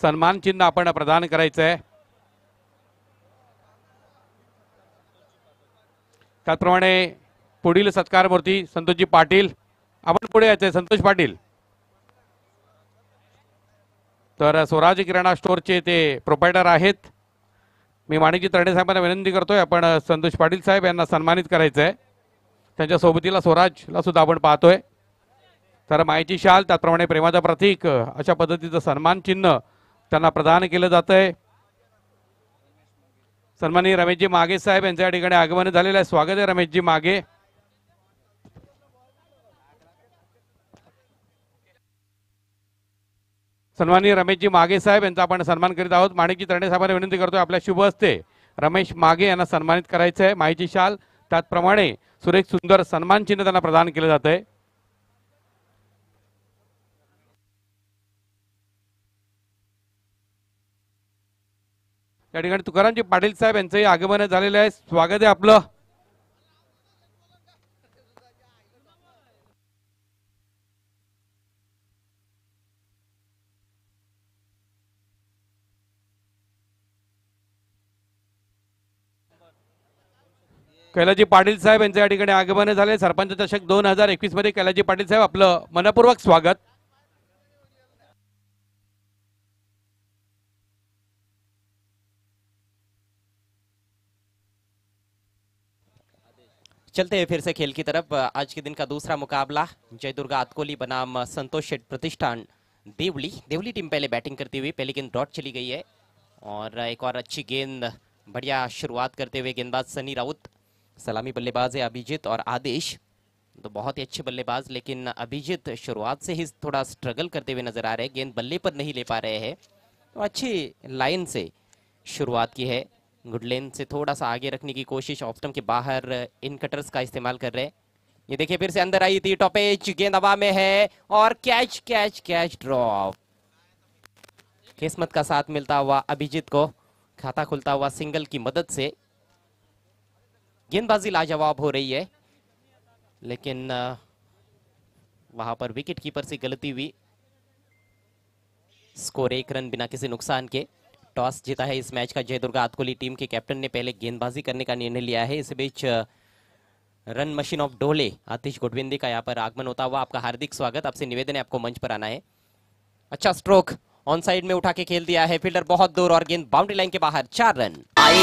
सन्मान चिन्ह आपण प्रदान करायचं आहे त्याचप्रमाणे पुढील सत्कार मूर्ती संतोषजी पाटील आपण पुढे यायचं संतोष पाटील तर स्वराज किराणा स्टोअरचे ते प्रोपायटर आहेत मी माणिकजी तरणे साहेबांना विनंती करतोय आपण संतोष पाटील साहेब यांना सन्मानित करायचं आहे त्यांच्या सोबतीला स्वराजला सुद्धा आपण पाहतोय तर मायची शाल त्याचप्रमाणे प्रेमाचं प्रतीक अशा पद्धतीचं सन्मान चिन्ह त्यांना प्रदान केलं जात आहे सन्मानी रमेशजी मागे साहेब यांच्या या ठिकाणी आगमन झालेलं आहे स्वागत आहे रमेशजी मागे सन्मानी रमेशजी मागे साहेब यांचा आपण सन्मान करीत आहोत माणिकजी तरणे साहेबांना विनंती करतोय आपल्या शुभ हस्ते रमेश मागे यांना सन्मानित करायचं आहे माहिती शाल त्याचप्रमाणे सुरेख सुंदर सन्मान चिन्ह त्यांना प्रदान केलं जात आहे या ठिकाणी तुकारामजी पाटील साहेब यांचंही आगमन झालेलं आहे स्वागत आहे आपलं कैलाजी पाटील साहेब यांचं या ठिकाणी आगमन झाले सरपंच चषक दोन हजार एकवीस मध्ये कैलाजी पाटील साहेब आपलं मनपूर्वक स्वागत चलते हैं फिर से खेल की तरफ आज के दिन का दूसरा मुकाबला जय दुर्गा आतकोली बनाम संतोष शेट प्रतिष्ठान देवली देवली टीम पहले बैटिंग करती हुई पहली गेंद डॉट चली गई है और एक और अच्छी गेंद बढ़िया शुरुआत करते हुए गेंदबाज सनी राउत सलामी बल्लेबाज है अभिजीत और आदेश तो बहुत ही अच्छे बल्लेबाज लेकिन अभिजीत शुरुआत से ही थोड़ा स्ट्रगल करते हुए नजर आ रहे हैं गेंद बल्ले पर नहीं ले पा रहे हैं तो अच्छी लाइन से शुरुआत की है गुड लेंथ से थोड़ा सा आगे रखने की कोशिश ऑप्टम के बाहर इन कटर्स का इस्तेमाल कर रहे हैं ये देखिए फिर से अंदर आई थी टॉपेज गेंद हवा में है और कैच कैच कैच ड्रॉप किस्मत का साथ मिलता हुआ अभिजीत को खाता खुलता हुआ सिंगल की मदद से गेंदबाजी लाजवाब हो रही है लेकिन वहां पर विकेट कीपर से गलती हुई स्कोर एक रन बिना किसी नुकसान के टॉस जीता है इस मैच का जय दुर्गा आतकोली टीम के कैप्टन ने पहले गेंदबाजी करने का निर्णय लिया है इस बीच run machine of Dole Atish गुटविंदी का यहाँ पर आगमन होता हुआ आपका हार्दिक स्वागत आपसे निवेदन है आपको मंच पर आना है अच्छा स्ट्रोक ऑन साइड में उठा के खेल दिया है फील्डर बहुत दूर और गेंद बाउंड्री लाइन के बाहर चार रन आई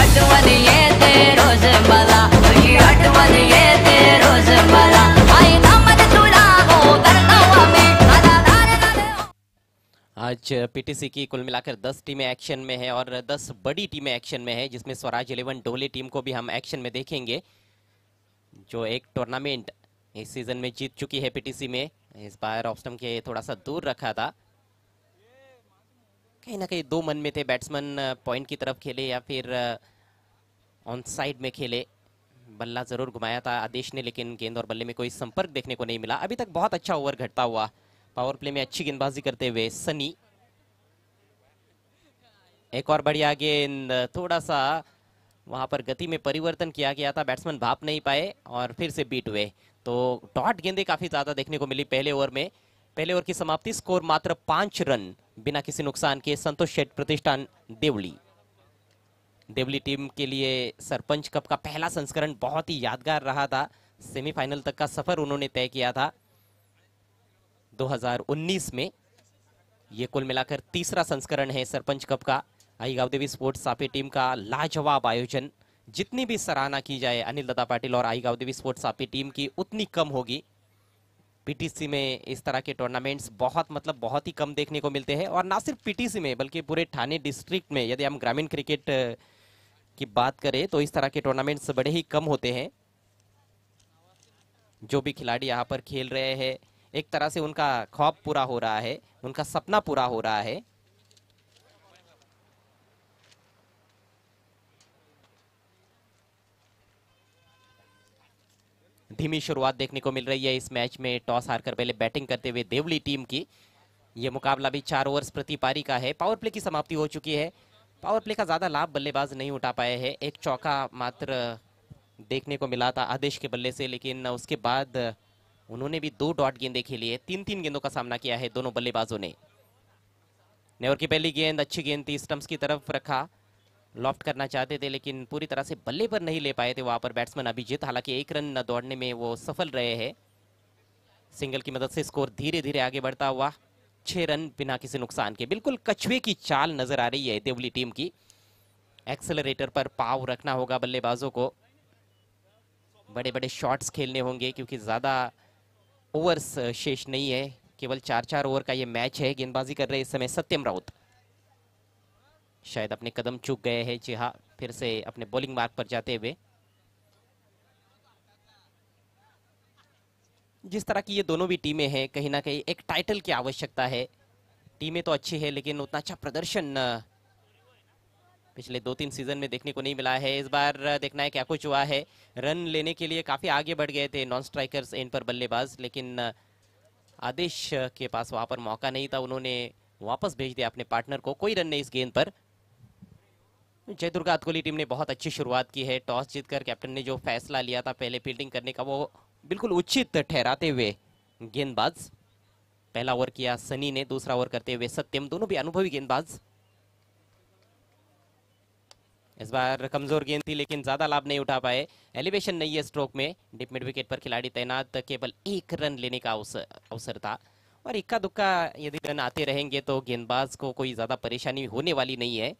आठवण येते रोज रोज मला आई आज पीटीसी की कुल मिलाकर 10 टीमें एक्शन में हैं और 10 बड़ी टीमें एक्शन में हैं जिसमें स्वराज इलेवन डोले टीम को भी हम एक्शन में देखेंगे जो एक टूर्नामेंट इस सीजन में जीत चुकी है पीटीसी में इस बार ऑप्स्टम के थोड़ा सा दूर रखा था कहीं ना कहीं दो मन में थे बैट्समैन पॉइंट की तरफ खेले या फिर ऑन uh, साइड में खेले बल्ला जरूर घुमाया था आदेश ने लेकिन गेंद और बल्ले में कोई संपर्क देखने को नहीं मिला अभी तक बहुत अच्छा ओवर घटता हुआ पावर प्ले में अच्छी गेंदबाजी करते हुए सनी एक और बढ़िया गेंद थोड़ा सा वहां पर गति में परिवर्तन किया गया था बैट्समैन भाप नहीं पाए और फिर से बीट हुए तो डॉट गेंदे काफी ज्यादा देखने को मिली पहले ओवर में पहले ओवर की समाप्ति स्कोर मात्र पांच रन बिना किसी नुकसान के संतोष शेठ प्रतिष्ठान देवली देवली टीम के लिए सरपंच कप का पहला संस्करण बहुत ही यादगार रहा था सेमीफाइनल तक का सफर उन्होंने तय किया था 2019 में ये कुल मिलाकर तीसरा संस्करण है सरपंच कप का आई देवी स्पोर्ट्स सापे टीम का लाजवाब आयोजन जितनी भी सराहना की जाए अनिल दत्ता पाटिल और आई देवी स्पोर्ट्स सापी टीम की उतनी कम होगी पीटीसी में इस तरह के टूर्नामेंट्स बहुत मतलब बहुत ही कम देखने को मिलते हैं और ना सिर्फ पीटीसी में बल्कि पूरे ठाणे डिस्ट्रिक्ट में यदि हम ग्रामीण क्रिकेट की बात करें तो इस तरह के टूर्नामेंट्स बड़े ही कम होते हैं जो भी खिलाड़ी यहाँ पर खेल रहे हैं एक तरह से उनका ख्वाब पूरा हो रहा है उनका सपना पूरा हो रहा है धीमी शुरुआत देखने को मिल रही है इस मैच में टॉस हारकर पहले बैटिंग करते हुए देवली टीम की यह मुकाबला भी चार ओवर्स प्रति पारी का है पावर प्ले की समाप्ति हो चुकी है पावर प्ले का ज़्यादा लाभ बल्लेबाज नहीं उठा पाए हैं एक चौका मात्र देखने को मिला था आदेश के बल्ले से लेकिन उसके बाद उन्होंने भी दो डॉट गेंदे खेली है तीन तीन गेंदों का सामना किया है दोनों बल्लेबाजों ने नेवर की पहली गेंद अच्छी गेंद थी स्टम्प्स की तरफ रखा लॉफ्ट करना चाहते थे लेकिन पूरी तरह से बल्ले पर नहीं ले पाए थे वहां पर बैट्समैन अभिजीत हालांकि एक रन दौड़ने में वो सफल रहे हैं सिंगल की मदद से स्कोर धीरे धीरे आगे बढ़ता हुआ छह रन बिना किसी नुकसान के बिल्कुल कछुए की चाल नजर आ रही है देवली टीम की एक्सेलरेटर पर पाव रखना होगा बल्लेबाजों को बड़े बड़े शॉट्स खेलने होंगे क्योंकि ज्यादा ओवर्स शेष नहीं है केवल चार चार ओवर का ये मैच है गेंदबाजी कर रहे इस समय सत्यम राउत शायद अपने कदम चुक गए हैं जी हाँ फिर से अपने बॉलिंग मार्ग पर जाते हुए जिस तरह की ये दोनों भी टीमें हैं कहीं ना कहीं एक टाइटल की आवश्यकता है टीमें तो अच्छी है लेकिन उतना अच्छा प्रदर्शन पिछले दो तीन सीजन में देखने को नहीं मिला है इस बार देखना है क्या कुछ हुआ है रन लेने के लिए काफ़ी आगे बढ़ गए थे नॉन स्ट्राइकर्स एंड पर बल्लेबाज लेकिन आदेश के पास वहां पर मौका नहीं था उन्होंने वापस भेज दिया अपने पार्टनर को कोई रन नहीं इस गेंद पर दुर्गा अतकोली टीम ने बहुत अच्छी शुरुआत की है टॉस जीतकर कैप्टन ने जो फैसला लिया था पहले फील्डिंग करने का वो बिल्कुल उचित ठहराते हुए गेंदबाज पहला ओवर किया सनी ने दूसरा ओवर करते हुए सत्यम दोनों भी अनुभवी गेंदबाज इस बार कमजोर गेंद थी लेकिन ज्यादा लाभ नहीं उठा पाए एलिवेशन नहीं है स्ट्रोक में डिप मिड विकेट पर खिलाड़ी तैनात केवल एक रन लेने का अवसर था और इक्का दुक्का यदि रन आते रहेंगे तो गेंदबाज को कोई ज्यादा परेशानी होने वाली नहीं है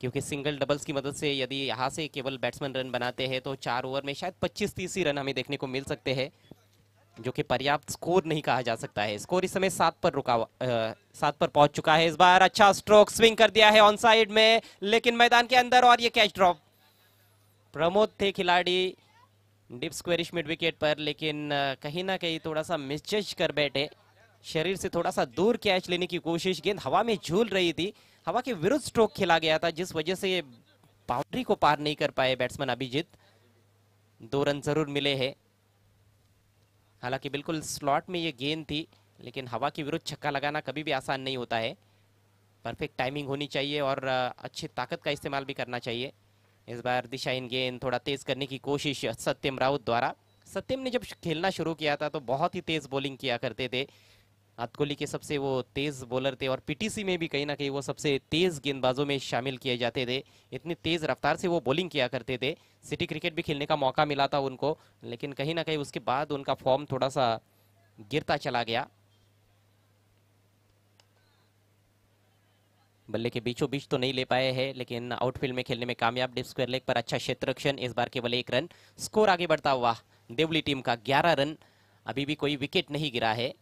क्योंकि सिंगल डबल्स की मदद से यदि यहाँ से केवल बैट्समैन रन बनाते हैं तो चार ओवर में शायद 25-30 ही रन हमें देखने को मिल सकते हैं जो कि पर्याप्त स्कोर नहीं कहा जा सकता है स्कोर इस समय सात पर रुका सात पर पहुंच चुका है इस बार अच्छा स्ट्रोक स्विंग कर दिया है ऑन साइड में लेकिन मैदान के अंदर और ये कैच ड्रॉप प्रमोद थे खिलाड़ी डिप स्क्वेरिश मिड विकेट पर लेकिन कहीं ना कहीं थोड़ा सा मिसजज कर बैठे शरीर से थोड़ा सा दूर कैच लेने की कोशिश गेंद हवा में झूल रही थी हवा के विरुद्ध स्ट्रोक खेला गया था जिस वजह से बाउंड्री को पार नहीं कर पाए बैट्समैन अभिजीत दो रन जरूर मिले हैं हालांकि बिल्कुल स्लॉट में ये गेंद थी लेकिन हवा के विरुद्ध छक्का लगाना कभी भी आसान नहीं होता है परफेक्ट टाइमिंग होनी चाहिए और अच्छी ताकत का इस्तेमाल भी करना चाहिए इस बार इन गेंद थोड़ा तेज़ करने की कोशिश सत्यम राउत द्वारा सत्यम ने जब खेलना शुरू किया था तो बहुत ही तेज़ बॉलिंग किया करते थे विराट कोहली के सबसे वो तेज बॉलर थे और पीटीसी में भी कहीं ना कहीं वो सबसे तेज गेंदबाजों में शामिल किए जाते थे इतनी तेज रफ्तार से वो बॉलिंग किया करते थे सिटी क्रिकेट भी खेलने का मौका मिला था उनको लेकिन कहीं ना कहीं उसके बाद उनका फॉर्म थोड़ा सा गिरता चला गया बल्ले के बीचों बीच तो नहीं ले पाए हैं लेकिन आउटफील्ड में खेलने में कामयाब डिप स्क्वेयर लेग पर अच्छा क्षेत्र रक्षण इस बार केवल एक रन स्कोर आगे बढ़ता हुआ देवली टीम का 11 रन अभी भी कोई विकेट नहीं गिरा है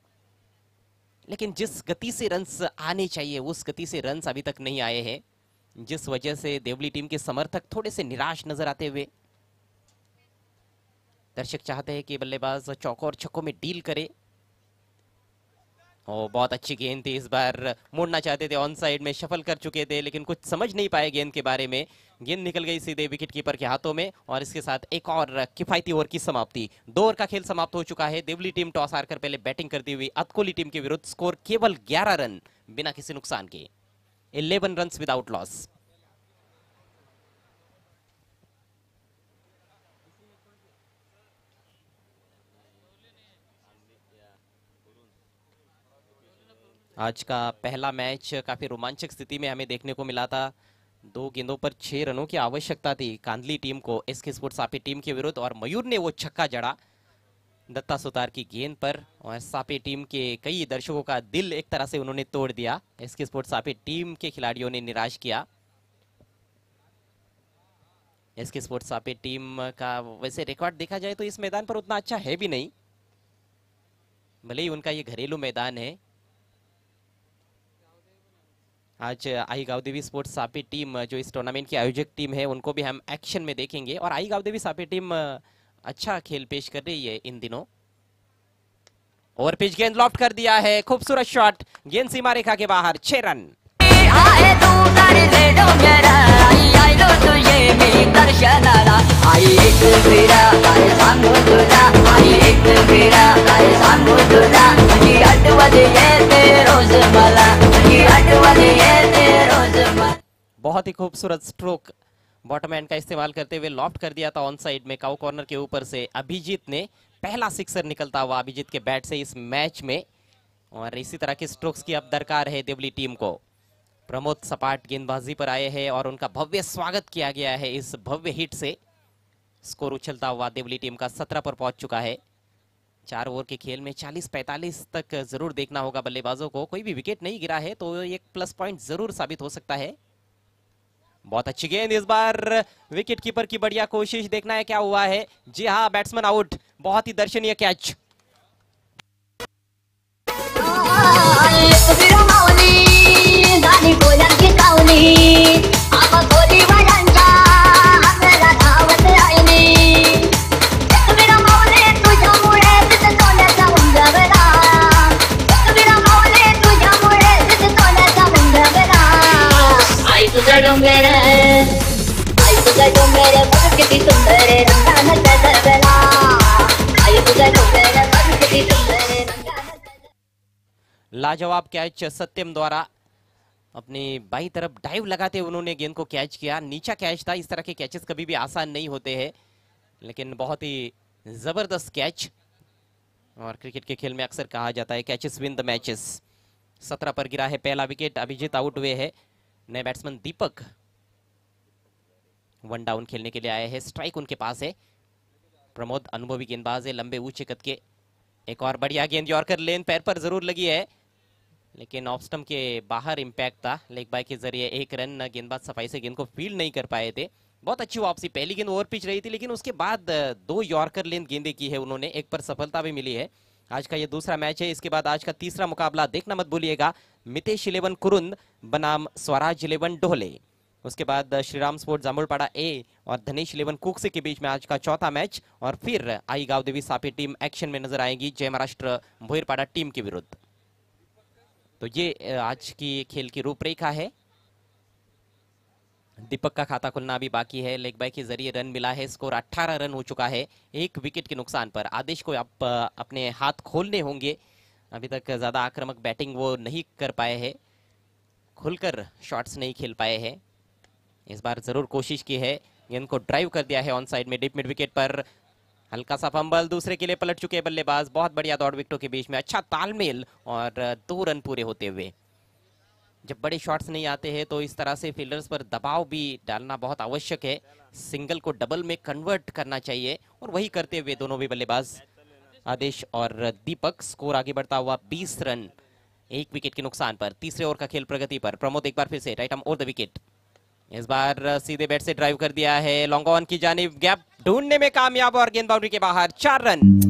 लेकिन जिस गति से रन्स आने चाहिए उस गति से रन्स अभी तक नहीं आए हैं जिस वजह से देवली टीम के समर्थक थोड़े से निराश नजर आते हुए दर्शक चाहते हैं कि बल्लेबाज चौकों और छक्कों में डील करे ओ बहुत अच्छी गेंद थी इस बार मोड़ना चाहते थे ऑन साइड में शफल कर चुके थे लेकिन कुछ समझ नहीं पाए गेंद के बारे में गेंद निकल गई सीधे विकेट कीपर के हाथों में और इसके साथ एक और किफायती ओवर की समाप्ति दो ओवर का खेल समाप्त हो चुका है देवली टीम टॉस हारकर पहले बैटिंग करती हुई अतकोली टीम के विरुद्ध स्कोर केवल ग्यारह रन बिना किसी नुकसान के इलेवन रन विदाउट लॉस आज का पहला मैच काफी रोमांचक स्थिति में हमें देखने को मिला था दो गेंदों पर छह रनों की आवश्यकता थी कांदली टीम को एसके स्पोर्ट्स सापे टीम के विरुद्ध और मयूर ने वो छक्का जड़ा दत्ता सुतार की गेंद पर और सापे टीम के कई दर्शकों का दिल एक तरह से उन्होंने तोड़ दिया S K sports Sape team के खिलाड़ियों ने निराश किया S K sports Sape team का वैसे रिकॉर्ड देखा जाए तो इस मैदान पर उतना अच्छा है भी नहीं भले ही उनका ये घरेलू मैदान है आज आई देवी स्पोर्ट्स सापी टीम जो इस टूर्नामेंट की आयोजक टीम है उनको भी हम एक्शन में देखेंगे और आई देवी सापी टीम अच्छा खेल पेश कर रही है इन दिनों और पिच गेंद लॉफ्ट कर दिया है खूबसूरत शॉट गेंद सीमा रेखा के बाहर छह रन बहुत ही खूबसूरत स्ट्रोक बॉटमैन का इस्तेमाल करते हुए लॉफ्ट कर दिया था ऑन साइड में काउ कॉर्नर के ऊपर से अभिजीत ने पहला सिक्सर निकलता हुआ अभिजीत के बैट से इस मैच में और इसी तरह के स्ट्रोक्स की अब दरकार है देवली टीम को प्रमोद सपाट गेंदबाजी पर आए हैं और उनका भव्य स्वागत किया गया है इस भव्य हिट से स्कोर उछलता हुआ देवली टीम का सत्रह पर पहुंच चुका है चार ओवर के खेल में 40-45 तक जरूर देखना होगा बल्लेबाजों को कोई भी विकेट नहीं गिरा है तो एक प्लस पॉइंट जरूर साबित हो सकता है बहुत अच्छी गेंद इस बार विकेट कीपर की बढ़िया कोशिश देखना है क्या हुआ है जी हाँ बैट्समैन आउट बहुत ही दर्शनीय कैच लाजवाब कैच सत्यम द्वारा अपनी बाई तरफ डाइव लगाते उन्होंने गेंद को कैच किया नीचा कैच था इस तरह के कैचेस कभी भी आसान नहीं होते हैं लेकिन बहुत ही ज़बरदस्त कैच और क्रिकेट के खेल में अक्सर कहा जाता है कैचेस विन द मैचेस सत्रह पर गिरा है पहला विकेट अभिजीत आउट हुए है नए बैट्समैन दीपक वन डाउन खेलने के लिए आए हैं स्ट्राइक उनके पास है प्रमोद अनुभवी गेंदबाज है लंबे ऊंचे कद के एक और बढ़िया गेंद यॉर्कर लेन पैर पर जरूर लगी है लेकिन ऑफ स्टम्प के बाहर इम्पैक्ट था लेग बाय के जरिए एक रन गेंदबाज सफाई से गेंद को फील्ड नहीं कर पाए थे बहुत अच्छी वापसी पहली गेंद ओवर पिच रही थी लेकिन उसके बाद दो यॉर्कर लेंथ गेंदे की है उन्होंने एक पर सफलता भी मिली है आज का ये दूसरा मैच है इसके बाद आज का तीसरा मुकाबला देखना मत भूलिएगा मितेश इलेवन कुरुंद बनाम स्वराज इलेवन डोहले उसके बाद श्रीराम स्पोर्ट जामुलपाड़ा ए और धनेश इलेवन कुक्से के बीच में आज का चौथा मैच और फिर आई गांव देवी सापी टीम एक्शन में नजर आएगी जय महाराष्ट्र भोईरपाड़ा टीम के विरुद्ध तो ये आज की खेल की रूपरेखा है दीपक का खाता खुलना अभी बाकी है लेग बाई के जरिए रन मिला है स्कोर 18 रन हो चुका है एक विकेट के नुकसान पर आदेश को आप अपने हाथ खोलने होंगे अभी तक ज़्यादा आक्रामक बैटिंग वो नहीं कर पाए है खुलकर शॉट्स नहीं खेल पाए हैं इस बार ज़रूर कोशिश की है गेंद को ड्राइव कर दिया है ऑन साइड में डीप मिड विकेट पर हल्का सा फंबल दूसरे के लिए पलट चुके हैं बल्लेबाज बहुत बढ़िया दौड़ विकटों के बीच में अच्छा तालमेल और दो रन पूरे होते हुए जब बड़े शॉट्स नहीं आते हैं तो इस तरह से फील्डर्स पर दबाव भी डालना बहुत आवश्यक है सिंगल को डबल में कन्वर्ट करना चाहिए और वही करते हुए दोनों भी बल्लेबाज आदेश और दीपक स्कोर आगे बढ़ता हुआ 20 रन एक विकेट के नुकसान पर तीसरे ओवर का खेल प्रगति पर प्रमोद एक बार फिर से राइट हम और द विकेट इस बार सीधे बैट से ड्राइव कर दिया है लॉन्ग ऑन की जानी गैप ढूंढने में कामयाब और गेंद बाउंड्री के बाहर चार रन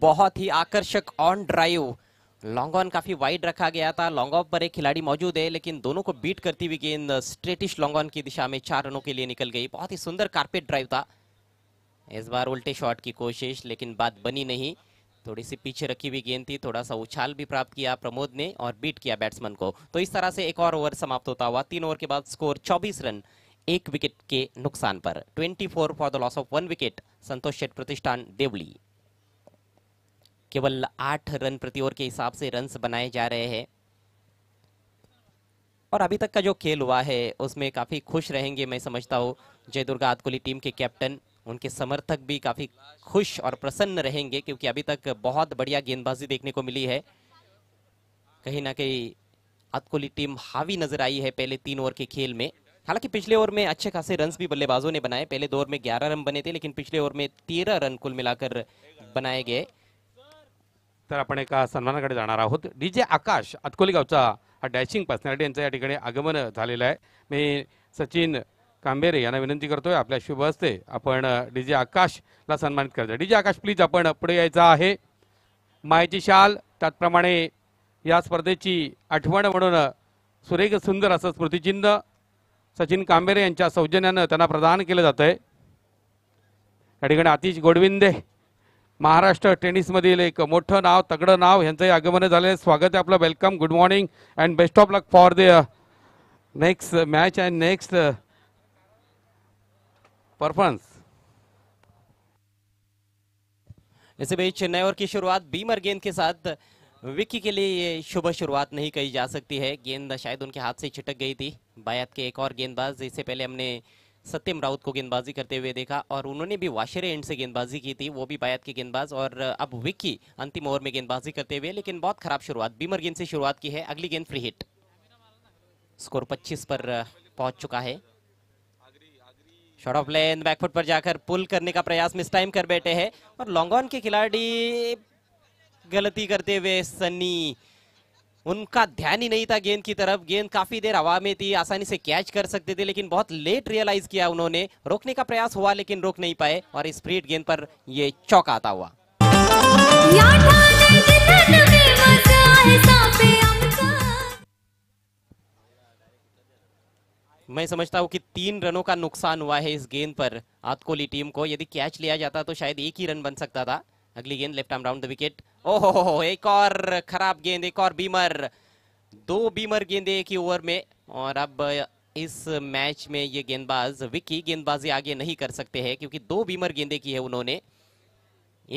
बहुत ही आकर्षक ऑन ड्राइव लॉन्ग ऑन काफी वाइड रखा गया था लॉन्ग ऑफ पर एक खिलाड़ी मौजूद है लेकिन दोनों को बीट करती हुई गेंद स्ट्रेटिश लॉन्ग ऑन की दिशा में चार रनों के लिए निकल गई बहुत ही सुंदर कारपेट ड्राइव था इस बार उल्टे शॉट की कोशिश लेकिन बात बनी नहीं थोड़ी सी पीछे रखी हुई गेंद थी थोड़ा सा उछाल भी प्राप्त किया प्रमोद ने और बीट किया बैट्समैन को तो इस तरह से एक और ओवर समाप्त होता हुआ तीन ओवर के बाद स्कोर चौबीस रन एक विकेट के नुकसान पर 24 for the loss of one wicket Santosh Shet प्रतिष्ठान देवली केवल आठ रन प्रति ओवर के हिसाब से रन्स बनाए जा रहे हैं और अभी तक का जो खेल हुआ है उसमें काफ़ी खुश रहेंगे मैं समझता हूँ जय दुर्गा आतकुली टीम के कैप्टन उनके समर्थक भी काफ़ी खुश और प्रसन्न रहेंगे क्योंकि अभी तक बहुत बढ़िया गेंदबाजी देखने को मिली है कहीं ना कहीं आतकोली टीम हावी नजर आई है पहले तीन ओवर के खेल में हालांकि पिछले ओवर में अच्छे खासे रन भी बल्लेबाजों ने बनाए पहले दो ओवर में ग्यारह रन बने थे लेकिन पिछले ओवर में तेरह रन कुल मिलाकर बनाए गए तर आपण एका सन्मानाकडे जाणार आहोत डी जे आकाश अतकोली गावचा हा डॅशिंग पर्सनॅलिटी यांचं या ठिकाणी आगमन झालेलं आहे मी सचिन कांबेरे यांना विनंती करतोय आपल्या शुभ हस्ते आपण डी जे आकाशला सन्मानित करतोय डी जे आकाश प्लीज आपण पुढे यायचा आहे मायची शाल त्याचप्रमाणे या स्पर्धेची आठवण म्हणून सुरेख सुंदर असं स्मृतिचिन्ह सचिन कांबेरे यांच्या सौजन्यानं त्यांना प्रदान केलं जात आहे या ठिकाणी आतिश गोडविंदे महाराष्ट्र टेनिसमधील एक मोठं नाव तगडं नाव यांचंही आगमन स्वागत आहे आपलं welcome good morning and best of luck for the next match and next performance इसी बीच चेन्नई ओवर की शुरुआत बीमर गेंद के साथ विक्की के लिए ये शुभ शुरुआत नहीं कही जा सकती है गेंद शायद उनके हाथ से छिटक गई थी बायत के एक और गेंदबाज इससे पहले हमने सत्यम राउत को गेंदबाजी करते हुए देखा और उन्होंने भी वाशरे एंड से गेंदबाजी की थी वो भी बायत के गेंदबाज और अब विक्की अंतिम ओवर में गेंदबाजी करते हुए लेकिन बहुत खराब शुरुआत बीमर गेंद से शुरुआत की है अगली गेंद फ्री हिट स्कोर 25 पर पहुंच चुका है शॉर्ट ऑफ लेन बैकफुट पर जाकर पुल करने का प्रयास मिस टाइम कर बैठे है और लॉन्गॉन के खिलाड़ी गलती करते हुए सनी उनका ध्यान ही नहीं था गेंद की तरफ गेंद काफी देर हवा में थी आसानी से कैच कर सकते थे लेकिन बहुत लेट रियलाइज किया उन्होंने रोकने का प्रयास हुआ लेकिन रोक नहीं पाए और स्प्रिट गेंद पर ये चौक आता हुआ मैं समझता हूँ कि तीन रनों का नुकसान हुआ है इस गेंद पर आतकोली टीम को यदि कैच लिया जाता तो शायद एक ही रन बन सकता था अगली गेंद left arm round the wicket ओहो एक और खराब गेंद एक और बीमर दो बीमर गेंदे एक ही ओवर में और अब इस मैच में ये गेंदबाज विकी गेंदबाजी आगे नहीं कर सकते हैं क्योंकि दो बीमर गेंदे की है उन्होंने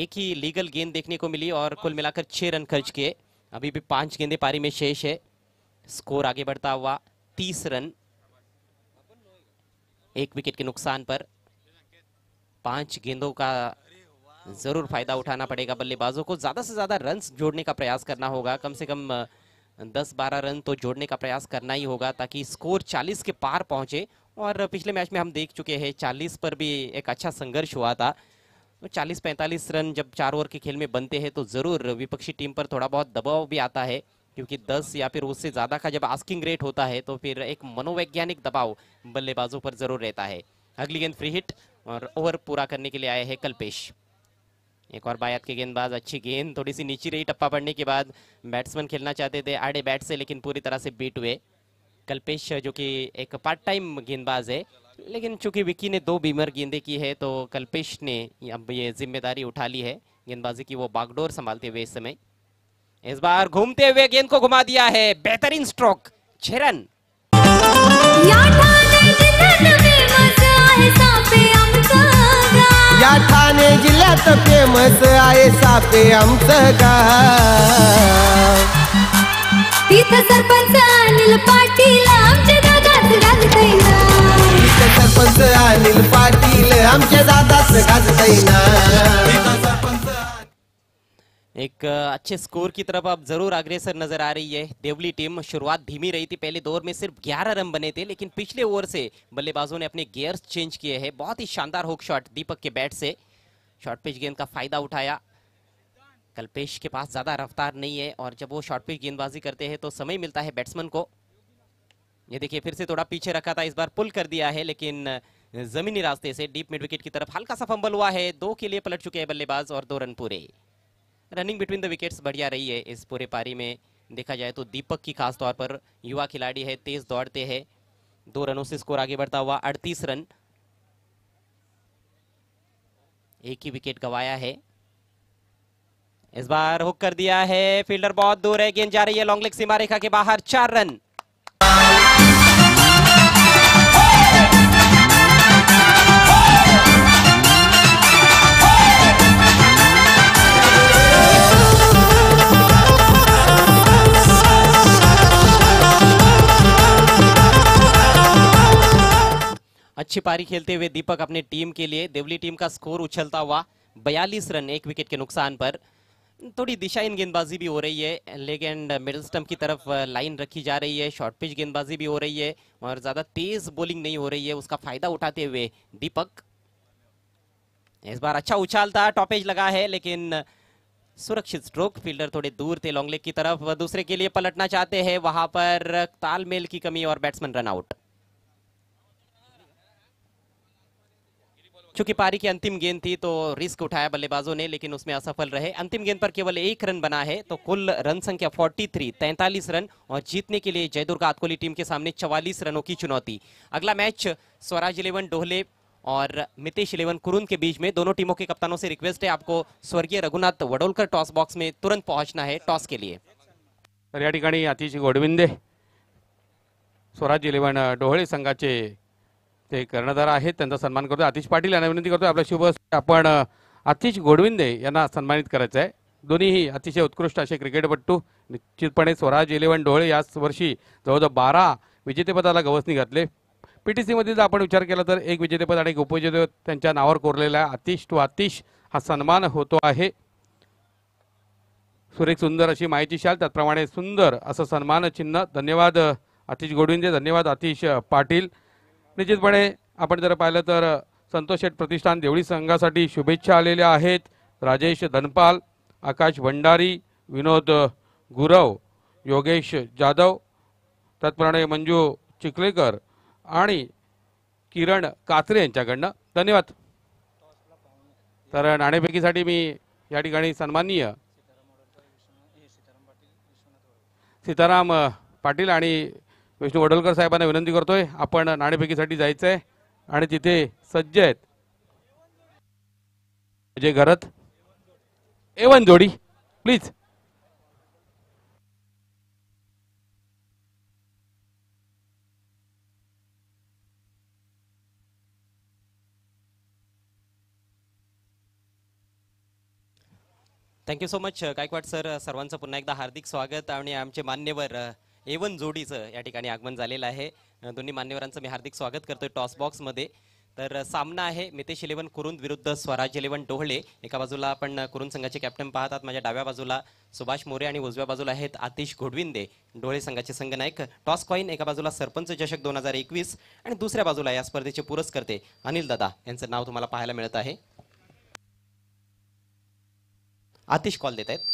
एक ही लीगल गेंद देखने को मिली और कुल मिलाकर छः रन खर्च किए अभी भी पांच गेंदे पारी में शेष है स्कोर आगे बढ़ता हुआ तीस रन एक विकेट के नुकसान पर पांच गेंदों का ज़रूर फ़ायदा उठाना पड़ेगा बल्लेबाजों को ज़्यादा से ज़्यादा रन जोड़ने का प्रयास करना होगा कम से कम दस बारह रन तो जोड़ने का प्रयास करना ही होगा ताकि स्कोर चालीस के पार पहुंचे और पिछले मैच में हम देख चुके हैं चालीस पर भी एक अच्छा संघर्ष हुआ था तो चालीस पैंतालीस रन जब चार ओवर के खेल में बनते हैं तो ज़रूर विपक्षी टीम पर थोड़ा बहुत दबाव भी आता है क्योंकि 10 या फिर उससे ज़्यादा का जब आस्किंग रेट होता है तो फिर एक मनोवैज्ञानिक दबाव बल्लेबाजों पर ज़रूर रहता है अगली गेंद फ्री हिट और ओवर पूरा करने के लिए आए हैं कल्पेश एक और बायात के गेंदबाज अच्छी गेंद थोड़ी सी नीचे रही टप्पा पड़ने के बाद बैट्समैन खेलना चाहते थे आड़े बैट से लेकिन पूरी तरह से बीट हुए कल्पेश जो कि एक पार्ट टाइम गेंदबाज है लेकिन चूंकि विक्की ने दो बीमर गेंदे की है तो कल्पेश ने अब ये जिम्मेदारी उठा ली है गेंदबाजी की वो बागडोर संभालते हुए इस समय इस बार घूमते हुए गेंद को घुमा दिया है बेहतरीन स्ट्रोक छिरन या ठाणे जिल्ह्यात फेमस आहे सापे आमचं गाव तिथं सरपंच अनिल पाटील आमच्या दादाच गाजतय ना सरपंच अनिल पाटील आमच्या दादाच गाजतय ना एक अच्छे स्कोर की तरफ आप जरूर अग्रेसर नजर आ रही है देवली टीम शुरुआत धीमी रही थी पहले दौर में सिर्फ 11 रन बने थे लेकिन पिछले ओवर से बल्लेबाजों ने अपने गियर्स चेंज किए हैं बहुत ही शानदार होक शॉट दीपक के बैट से शॉर्ट पिच गेंद का फायदा उठाया कल्पेश के पास ज्यादा रफ्तार नहीं है और जब वो शॉर्ट पिच गेंदबाजी करते हैं तो समय मिलता है बैट्समैन को ये देखिए फिर से थोड़ा पीछे रखा था इस बार पुल कर दिया है लेकिन जमीनी रास्ते से डीप मिड विकेट की तरफ हल्का सा फंबल हुआ है दो के लिए पलट चुके हैं बल्लेबाज और दो रन पूरे रनिंग बिटवीन द विकेट्स बढ़िया रही है इस पूरे पारी में देखा जाए तो दीपक की खास तौर पर युवा खिलाड़ी है तेज दौड़ते हैं दो रनों से स्कोर आगे बढ़ता हुआ अड़तीस रन एक ही विकेट गवाया है इस बार हुक कर दिया है फील्डर बहुत दूर है गेंद जा रही है लॉन्ग लेग सीमा रेखा के बाहर चार रन अच्छी पारी खेलते हुए दीपक अपने टीम के लिए देवली टीम का स्कोर उछलता हुआ बयालीस रन एक विकेट के नुकसान पर थोड़ी दिशाहीन गेंदबाजी भी हो रही है लेग एंड मिडल स्टम्प की तरफ लाइन रखी जा रही है शॉर्ट पिच गेंदबाजी भी हो रही है और ज़्यादा तेज बॉलिंग नहीं हो रही है उसका फायदा उठाते हुए दीपक इस बार अच्छा उछाल था टॉपेज लगा है लेकिन सुरक्षित स्ट्रोक फील्डर थोड़े दूर थे लॉन्ग लेग की तरफ दूसरे के लिए पलटना चाहते हैं वहां पर तालमेल की कमी और बैट्समैन रन आउट चूंकि पारी की अंतिम गेंद थी तो रिस्क उठाया बल्लेबाजों ने लेकिन उसमें असफल रहे अंतिम गेंद पर केवल एक रन बना है तो कुल रन संख्या 43 तैंतालीस रन और जीतने के लिए जयदुर्ग आतकोली टीम के सामने चवालीस रनों की चुनौती अगला मैच स्वराज इलेवन डोहले और मितेश इलेवन कुरुन के बीच में दोनों टीमों के कप्तानों से रिक्वेस्ट है आपको स्वर्गीय रघुनाथ वडोलकर टॉस बॉक्स में तुरंत पहुंचना है टॉस के लिए तर अतिशय गोडविंदे स्वराज इलेवन डोहले संघाचे ते कर्णधार आहेत त्यांचा सन्मान करतो आतिश पाटील यांना विनंती करतो आपल्या शुभ आपण आतिश गोडविंदे यांना सन्मानित करायचं आहे दोन्हीही अतिशय उत्कृष्ट असे क्रिकेटपटू निश्चितपणे स्वराज इलेवन डोळे याच वर्षी जवळजवळ बारा विजेतेपदाला गवसणी घातले पी टी जर आपण विचार केला तर एक विजेतेपद आणि एक उपविजेतेपद त्यांच्या नावावर कोरलेला आतिश टू आतिश हा सन्मान होतो आहे सुरेख सुंदर अशी माहिती शाल त्याचप्रमाणे सुंदर असं सन्मान चिन्ह धन्यवाद आतिश गोडविंदे धन्यवाद आतिश पाटील निश्चितपणे आपण जर पाहिलं तर संतोष शेठ प्रतिष्ठान देवळी संघासाठी शुभेच्छा आलेल्या आहेत राजेश धनपाल आकाश भंडारी विनोद गुरव योगेश जाधव त्याचप्रमाणे मंजू चिखलेकर आणि किरण कात्रे यांच्याकडनं धन्यवाद तर नाणेपैकीसाठी मी या ठिकाणी सन्माननीय सीताराम पाटील आणि विष्णू वडोलकर साहेबांना विनंती करतोय आपण नाणेफेकीसाठी जायचं आहे आणि तिथे सज्ज आहेत घरात घरत एवन जोडी please thank you so much Gaikwad sir सर्वांचं पुन्हा एकदा हार्दिक स्वागत आणि आमचे मान्यवर uh, एवन जोडीचं या ठिकाणी आगमन झालेलं आहे दोन्ही मान्यवरांचं मी हार्दिक स्वागत करतोय टॉस बॉक्समध्ये तर सामना आहे मितेश इलेवन कुरुंद विरुद्ध स्वराज इलेव्हन डोहळे एका बाजूला आपण कुरुंद संघाचे कॅप्टन पाहतात माझ्या डाव्या बाजूला सुभाष मोरे आणि उजव्या बाजूला आहेत आतिश घोडविंदे डोळे संघाचे संघनायक टॉस कॉईन एका बाजूला सरपंच चषक दोन हजार एकवीस आणि दुसऱ्या बाजूला या स्पर्धेचे पुरस्कर्ते अनिल दादा यांचं नाव तुम्हाला पाहायला मिळत आहे आतिश कॉल देत आहेत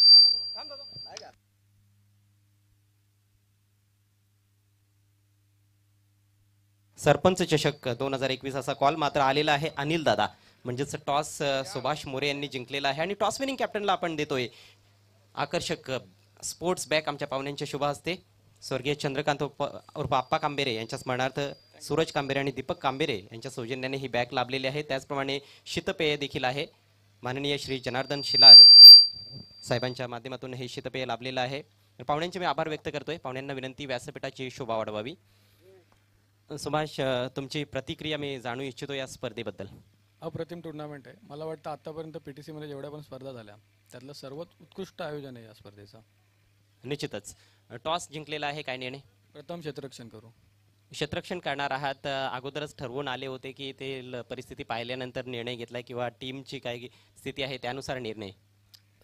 सरपंच चषक दोन हजार एकवीस असा कॉल मात्र आलेला आहे अनिल दादा म्हणजेच टॉस सुभाष मोरे यांनी जिंकलेला आहे आणि टॉस विनिंग कॅप्टनला आपण देतोय आकर्षक स्पोर्ट्स बॅग आमच्या पाहुण्यांच्या शुभ असते स्वर्गीय चंद्रकांत उर्फ आप्पा कांबेरे यांच्या स्मरणार्थ सूरज कांबेरे आणि दीपक कांबेरे यांच्या सौजन्याने ही बॅग लाभलेली आहे त्याचप्रमाणे शीतपेय देखील आहे माननीय श्री जनार्दन शिलार साहेबांच्या माध्यमातून हे शीतपेय लाभलेलं आहे पाहुण्यांचे मी आभार व्यक्त करतोय पाहुण्यांना विनंती व्यासपीठाची शोभा वाढवावी सुभाष तुमची प्रतिक्रिया मी जाणू इच्छितो या स्पर्धेबद्दल अप्रतिम टुर्नामेंट आहे मला वाटतं आतापर्यंत पी टी सीमध्ये जेवढ्या पण स्पर्धा झाल्या त्यातलं सर्वात उत्कृष्ट आयोजन आहे या स्पर्धेचं निश्चितच टॉस जिंकलेला आहे काय निर्णय प्रथम क्षेत्ररक्षण करू क्षेत्ररक्षण करणार आहात अगोदरच ठरवून आले होते की ते परिस्थिती पाहिल्यानंतर निर्णय घेतला किंवा टीमची काय स्थिती आहे त्यानुसार निर्णय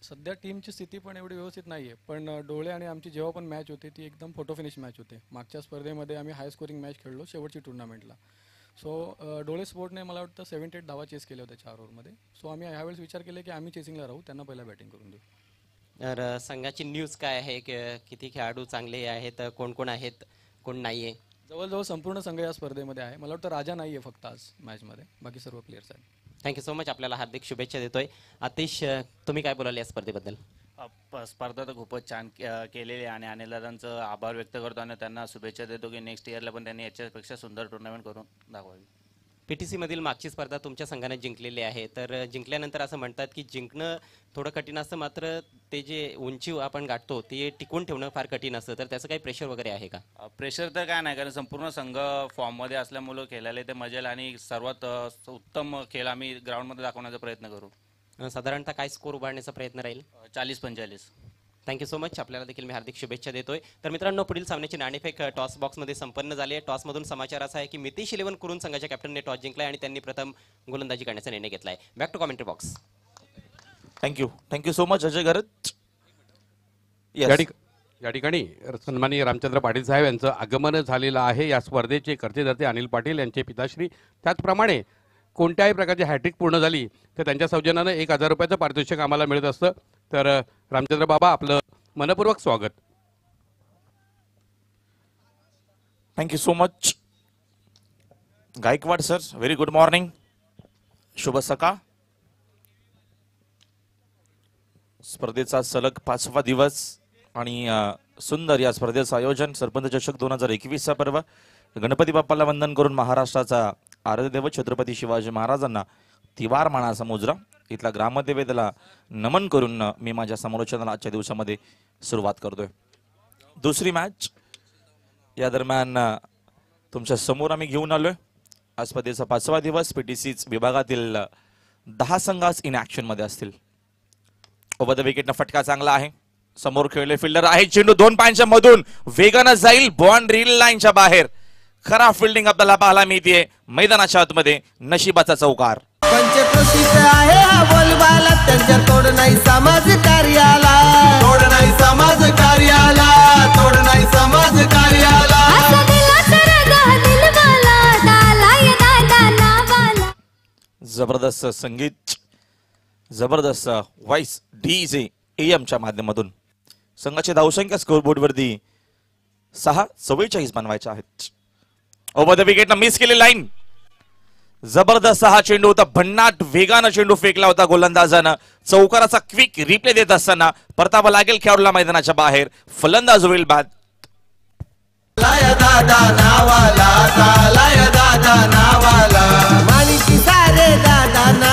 सध्या टीमची स्थिती पण एवढी व्यवस्थित नाही आहे पण डोळे आणि आमची जेव्हा पण मॅच होती ती एकदम फोटो फिनिश मॅच होते मागच्या स्पर्धेमध्ये आम्ही हाय स्कोरिंग मॅच खेळलो शेवटची टुर्नामेंटला सो डोळे स्पोर्टने मला वाटतं सेव्हन एट धावा चेस केले होत्या चार ओव्हरमध्ये सो आम्ही ह्यावेळेस विचार केले की आम्ही चेसिंगला राहू त्यांना पहिला बॅटिंग करून देऊ तर संघाची न्यूज काय आहे किती खेळाडू चांगले आहेत कोण कोण आहेत कोण नाही आहे जवळजवळ संपूर्ण संघ या स्पर्धेमध्ये आहे मला वाटतं राजा नाही आहे फक्त आज मॅचमध्ये बाकी सर्व प्लेअर्स आहेत थँक्यू सो मच आपल्याला हार्दिक शुभेच्छा देतोय आतिश तुम्ही काय बोलाल या स्पर्धेबद्दल स्पर्धा तर खूपच छान केलेली आहे आणि अनिल दादांचं आभार व्यक्त करतो आणि त्यांना शुभेच्छा देतो की नेक्स्ट इयरला पण त्यांनी याच्यापेक्षा सुंदर टुर्नामेंट करून दाखवावी पीटीसी मधील मागची स्पर्धा तुमच्या संघाने जिंकलेली आहे तर जिंकल्यानंतर असं म्हणतात की जिंकणं थोडं कठीण असतं मात्र ते जे उंची आपण गाठतो ते टिकून ठेवणं फार कठीण असतं तर त्याचं काही प्रेशर वगैरे आहे का प्रेशर तर काय नाही कारण संपूर्ण संघ फॉर्ममध्ये असल्यामुळे खेळायला ते मजेल आणि सर्वात उत्तम खेळ आम्ही ग्राउंडमध्ये दाखवण्याचा प्रयत्न करू साधारणतः काय स्कोर उभारण्याचा प्रयत्न राहील चाळीस पंचाळीस थँक्यू सो मच आपल्याला देखील मी हार्दिक शुभेच्छा देतोय तर मित्रांनो पुढील सामन्याची नाणेफेक टॉस बॉक्समध्ये संपन्न झाली आहे टॉसमधून समाचार असा आहे की मितेश इलेव्हन करून संघाच्या कॅप्टनने टॉस जिंकलाय आणि त्यांनी प्रथम गोलंदाजी करण्याचा निर्णय घेतला आहे back to commentary box thank you thank you so much Ajay गरज या या ठिकाणी सन्माननीय रामचंद्र पाटील साहेब यांचं आगमन झालेलं आहे या स्पर्धेचे कर्तेधर्ते अनिल पाटील यांचे पिताश्री त्याचप्रमाणे कोणत्याही प्रकारची हॅट्रिक पूर्ण झाली तर त्यांच्या सौजन्यानं एक हजार रुपयाचं पारितोषिक आम्हाला मिळत असतं तर रामचंद्र बाबा आपलं मनपूर्वक स्वागत thank you so much Gaikwad sir very good morning शुभ सका स्पर्धेचा सलग पाचवा दिवस आणि सुंदर या स्पर्धेचं आयोजन सरपंच चषक दोन हजार एकवीसचा पर्व गणपती बाप्पाला वंदन करून महाराष्ट्राचा आराध्यदेव छत्रपती शिवाजी महाराजांना तिवार मानाचा मुजरा इथला ग्रामदेवेला नमन करून मी माझ्या समालोचनाला आजच्या दिवसामध्ये सुरुवात करतोय दुसरी मॅच या दरम्यान तुमच्या समोर आम्ही घेऊन आलोय आज स्पर्धेचा पाचवा दिवस पीटीसी विभागातील दहा संघास इन मध्ये असतील ओबर द विकेटनं फटका चांगला आहे समोर खेळले फिल्डर आहे चेंडू दोन पायांच्या मधून वेगानं जाईल बॉन्ड रील लाईनच्या बाहेर खरा फिल्डिंग आपल्याला पाहायला मिळते मैदानाच्या आतमध्ये नशिबाचा चौकार आहे जबरदस्त संगीत जबरदस्त व्हॉइस डी जे एमच्या माध्यमातून संघाची धावसंख्या वरती सहा चव्वेचाळीस बनवायच्या आहेत ओव्हर द विकेटनं मिस केली लाईन जबरदस्त हा चेंडू होता भन्नाट वेगानं चेंडू फेकला होता गोलंदाजानं चौकाराचा क्विक रिप्ले देत असताना परतावा लागेल खेळाडूला मैदानाच्या बाहेर फलंदाज होईल बाद मानिती दादा ना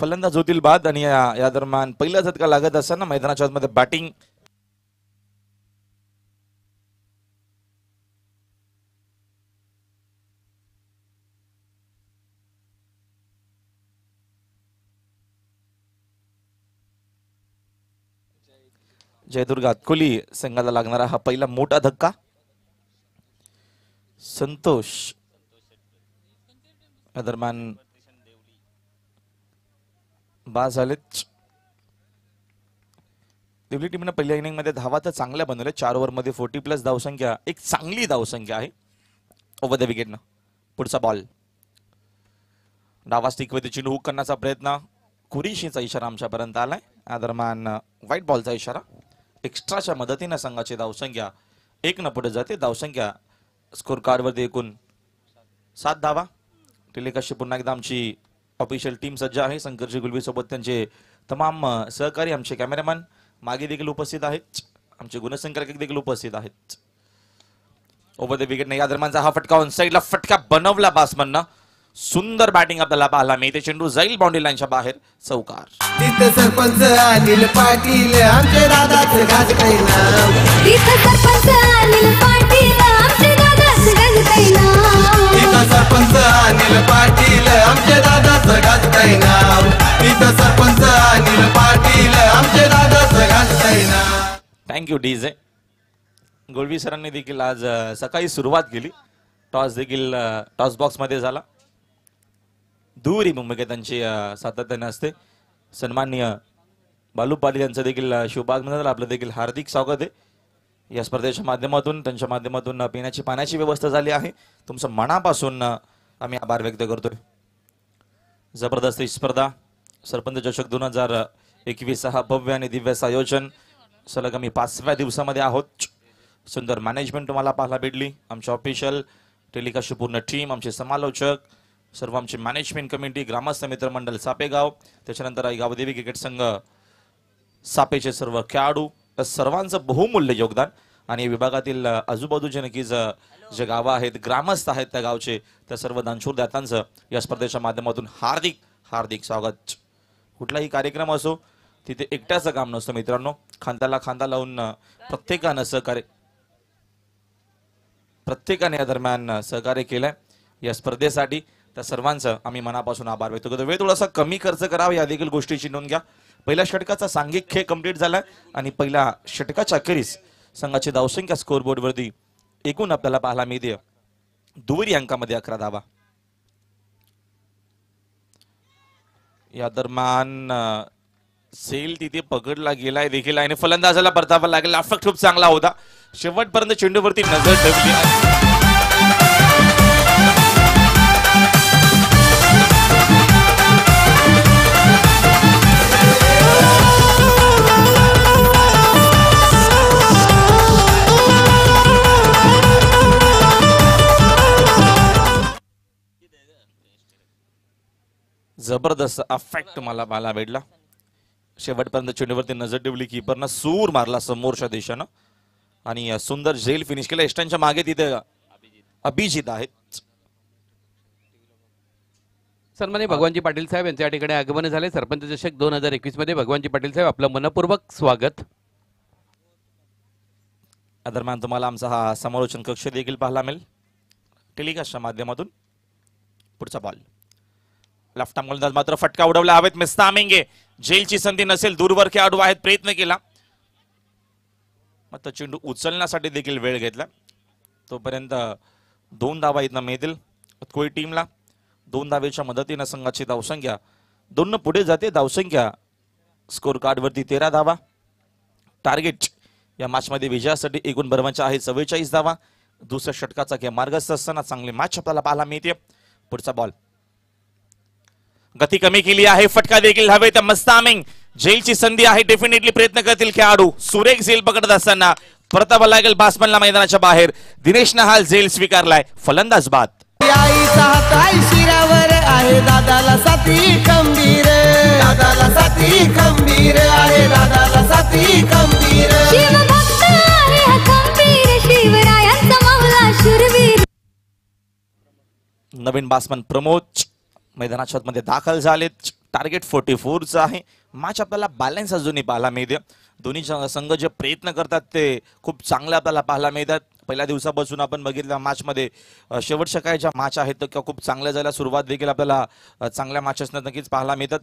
फलंदाज होतील बाद आणि या, या दरम्यान पहिला झटका लागत असताना मैदानाच्या आतमध्ये बॅटिंग जयदुर्ग अतकुली संघाला लागणारा हा पहिला मोठा धक्का संतोष दरम्यान बाद झालेत दिल्ली टीमनं पहिल्या इनिंगमध्ये धावा तर चांगल्या बनवले चार ओव्हरमध्ये फोर्टी प्लस धावसंख्या एक चांगली धावसंख्या आहे ओव्हर द विकेट न पुढचा बॉल डावा स्टिकवरती चिन्ह हुक करण्याचा प्रयत्न कुरिशीचा इशारा आमच्यापर्यंत आलाय या दरम्यान व्हाईट बॉलचा इशारा एक्स्ट्राच्या मदतीनं संघाची धावसंख्या एक न पुढे जाते धावसंख्या स्कोर कार्डवरती एकूण सात धावा टेलिकाशी पुन्हा एकदा आमची ऑफिशियल टीम सज्ज आहे गुलबी सोबत त्यांचे तमाम सहकारी आमचे कॅमेरामॅन मागे देखील उपस्थित आहेत आमचे गुणसंकर्क देखील उपस्थित आहेत ओव्हर द विकेट नाही या दरम्यानचा हा फटका ऑन साईडला फटका बनवला बासमन सुंदर बॅटिंग आपल्याला पाहायला मिळते चेंडू जाईल बाउंड्री लाईनच्या बाहेर चौकार पाटील आमचे थँक सरपंच अनिल पाटील आमचे सरपंच अनिल पाटील थँक्यू डीजे गोळवी सरांनी देखील आज सकाळी सुरुवात केली टॉस देखील टॉस बॉक्स मध्ये झाला दूर ही त्यांची सातत्याने असते सन्माननीय बालू पाटील यांचं देखील शुभागमन झालं आपलं देखील हार्दिक स्वागत आहे या स्पर्धेच्या माध्यमातून त्यांच्या माध्यमातून पिण्याची पाण्याची व्यवस्था झाली आहे तुमचं मनापासून आम्ही आभार व्यक्त करतोय जबरदस्त ही स्पर्धा सरपंच चषक दोन हजार एकवीस हा भव्य आणि दिव्य आयोजन सलग आम्ही पाचव्या दिवसामध्ये आहोत सुंदर मॅनेजमेंट तुम्हाला पाहायला भेटली आमचे ऑफिशियल टेलिकास्टची पूर्ण टीम आमचे समालोचक सर्व आमची मॅनेजमेंट कमिटी ग्रामस्थ मित्रमंडळ सापेगाव त्याच्यानंतर गावदेवी क्रिकेट संघ सापेचे सर्व खेळाडू सर्वांचं बहुमूल्य योगदान आणि विभागातील आजूबाजूचे नक्कीच जे गावं आहेत ग्रामस्थ आहेत त्या गावचे त्या सर्व दानशूर दातांचं या स्पर्धेच्या माध्यमातून हार्दिक हार्दिक स्वागत कुठलाही कार्यक्रम असो तिथे एकट्याचं काम नसतं मित्रांनो खांद्याला खांदा लावून प्रत्येकानं सहकार्य प्रत्येकाने या दरम्यान सहकार्य केलंय या स्पर्धेसाठी त्या सर्वांचं आम्ही मनापासून आभार व्यक्त करतो वेळ थोडासा कमी खर्च करावा या देखील गोष्टीची नोंद घ्या पहिल्या षटकाचा सांघिक खेळ कम्प्लीट झाला आणि पहिल्या षटकाच्या अखेरीस संघाची धावसंख्या वरती एकूण आपल्याला पाहायला मिळते दुवरी अंकामध्ये अकरा धावा या दरम्यान सेल तिथे पकडला गेलाय देखील आणि फलंदाजाला परतावा लागेल लागला खूप चांगला होता शेवटपर्यंत चेंडूवरती नजर ठेवली जबरदस्त अफेक्ट मला मला भेटला शेवटपर्यंत चेंडूवरती नजर ठेवली कीपरनं सूर मारला समोरच्या देशानं आणि सुंदर झेल फिनिश केला एस्टनच्या मागे तिथे अभिजित आहेत सन्मानी भगवानजी पाटील साहेब यांच्या ठिकाणी आगमन झाले सरपंच चषक दोन हजार एकवीस मध्ये भगवानजी पाटील साहेब आपलं मनपूर्वक स्वागत दरम्यान तुम्हाला आमचा हा समालोचन कक्ष देखील पाहायला मिळेल टेलिकास्टच्या माध्यमातून पुढचा बॉल लाफ्ट गोलंदाज मात्र फटका उडवला हवेत मिस्तामेंगे जेलची संधी नसेल दूरवर खेळाडू आहेत प्रयत्न केला मग चेंडू उचलण्यासाठी देखील वेळ घेतला तोपर्यंत दोन धावा इथं मिळतील कोळी टीमला दोन धावेच्या मदतीनं संघाची धावसंख्या दोन पुढे जाते धावसंख्या स्कोर कार्डवरती तेरा धावा टार्गेट या मॅचमध्ये विजयासाठी एकूण बर्माच्या आहे चव्वेचाळीस धावा दुसऱ्या षटकाचा खेळ मार्गस्थ असताना चांगली मॅच आपल्याला पाहायला मिळते पुढचा बॉल गती कमी केली आहे फटका देखील हवे तर मस्तामिंग जेलची संधी आहे डेफिनेटली प्रयत्न करतील खेळाडू सुरेख झेल पकडत असताना परतावा लागेल बासमनला मैदानाच्या बाहेर दिनेश नहाल झेल स्वीकारलाय फलंदाज बाद नवीन बासमन प्रमोद मैदानात मध्ये दाखल झालेत टार्गेट फोर्टी फोरचं आहे मॅच आपल्याला बॅलन्स अजूनही पाहायला मिळते दोन्ही संघ जे प्रयत्न करतात ते खूप चांगले आपल्याला पाहायला मिळतात पहिल्या दिवसापासून आपण बघितलं मॅचमध्ये शेवटच्या काय ज्या मॅच आहेत किंवा खूप चांगल्या जायला सुरुवात देखील आपल्याला चांगल्या मॅचेसनं नक्कीच पाहायला मिळतात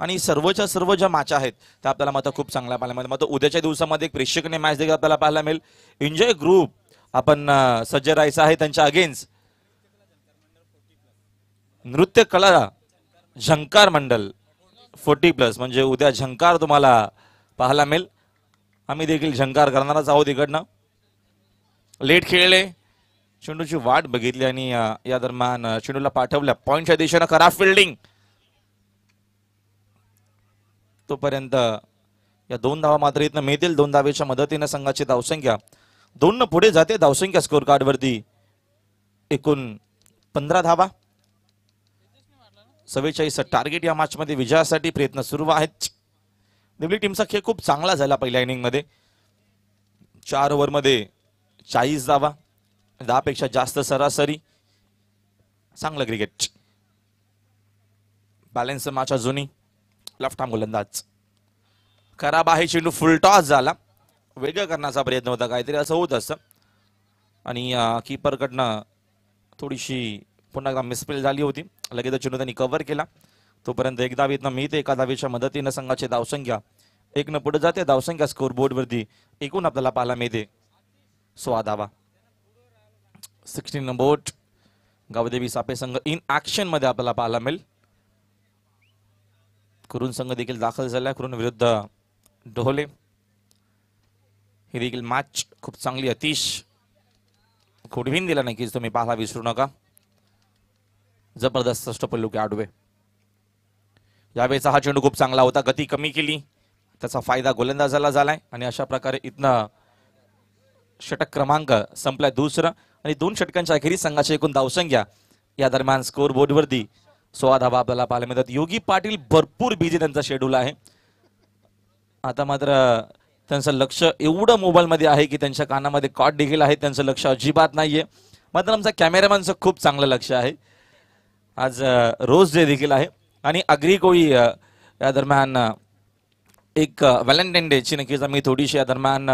आणि सर्वच्या सर्व ज्या मॅच आहेत त्या आपल्याला मात्र खूप चांगल्या पाहायला मिळतात मात्र उद्याच्या दिवसामध्ये एक प्रेक्षकने मॅच देखील आपल्याला पाहायला मिळेल एन्जॉय ग्रुप आपण सज्ज राहायचं आहे त्यांच्या अगेन्स्ट नृत्य कला झंकार मंडल फोर्टी प्लस म्हणजे उद्या झंकार तुम्हाला पाहायला मिळेल आम्ही देखील झंकार करणारच आहोत इकडनं लेट खेळले चेंडूची वाट बघितली आणि या दरम्यान चेंडूला पाठवल्या पॉईंटच्या दिशेनं खराब फिल्डिंग तोपर्यंत या दोन धावा मात्र इथनं मिळतील दोन धावेच्या मदतीनं संघाची धावसंख्या दोन पुढे जाते धावसंख्या स्कोर कार्डवरती एकूण पंधरा धावा सव्वेचाळीस टार्गेट या मॅचमध्ये विजयासाठी प्रयत्न सुरू आहेत दिल्ली टीमचा खेळ खूप चांगला झाला पहिल्या इनिंगमध्ये चार ओव्हरमध्ये चाळीस धावा दहापेक्षा जास्त सरासरी चांगलं क्रिकेट बॅलेन्स मॅच जुनी लेफ्ट आर्म गोलंदाज खराब आहे चेंडू फुल टॉस झाला वेगळं करण्याचा प्रयत्न होता काहीतरी असं होत असतं आणि कीपरकडनं थोडीशी पुन्हा एकदा मिसपेल झाली होती लगेच चेंडू त्यांनी कव्हर केला तोपर्यंत एक मिळते एका दावीच्या मदतीनं संघाची धावसंख्या एक न पुढे जाते धावसंख्या स्कोर बोर्डवरती एकूण आपल्याला पाहायला मिळते सो आधावा धावा सिक्स्टीन बोट गावदेवी सापे संघ इन ऍक्शन मध्ये आपल्याला पाहायला मिळेल कुरुण संघ देखील दाखल झाला कुरुण विरुद्ध डोहले ही देखील मॅच खूप चांगली अतिश खुडवीन दिला नक्कीच तुम्ही पाहायला विसरू नका जबरदस्त अष्टपल्लू आडवे यावेळेचा हा चेंडू खूप चांगला होता गती कमी केली त्याचा फायदा गोलंदाजाला झालाय आणि अशा प्रकारे इथनं षटक क्रमांक संपलाय दुसरं आणि दोन षटकांच्या अखेरीस संघाच्या एकूण धावसंख्या या दरम्यान स्कोअर बोर्डवरती सोळा धावा आपल्याला पाहायला मिळतात योगी पाटील भरपूर बिझी त्यांचा शेड्यूल आहे आता मात्र त्यांचं लक्ष एवढं मोबाईलमध्ये आहे की त्यांच्या कानामध्ये कॉट देखील आहे त्यांचं लक्ष अजिबात नाहीये मात्र आमचा कॅमेरामॅनचं खूप चांगलं लक्ष आहे आज रोज डे देखील आहे आणि अग्री कोळी या दरम्यान एक व्हॅलेंटाईन डेची नक्कीच आम्ही थोडीशी या दरम्यान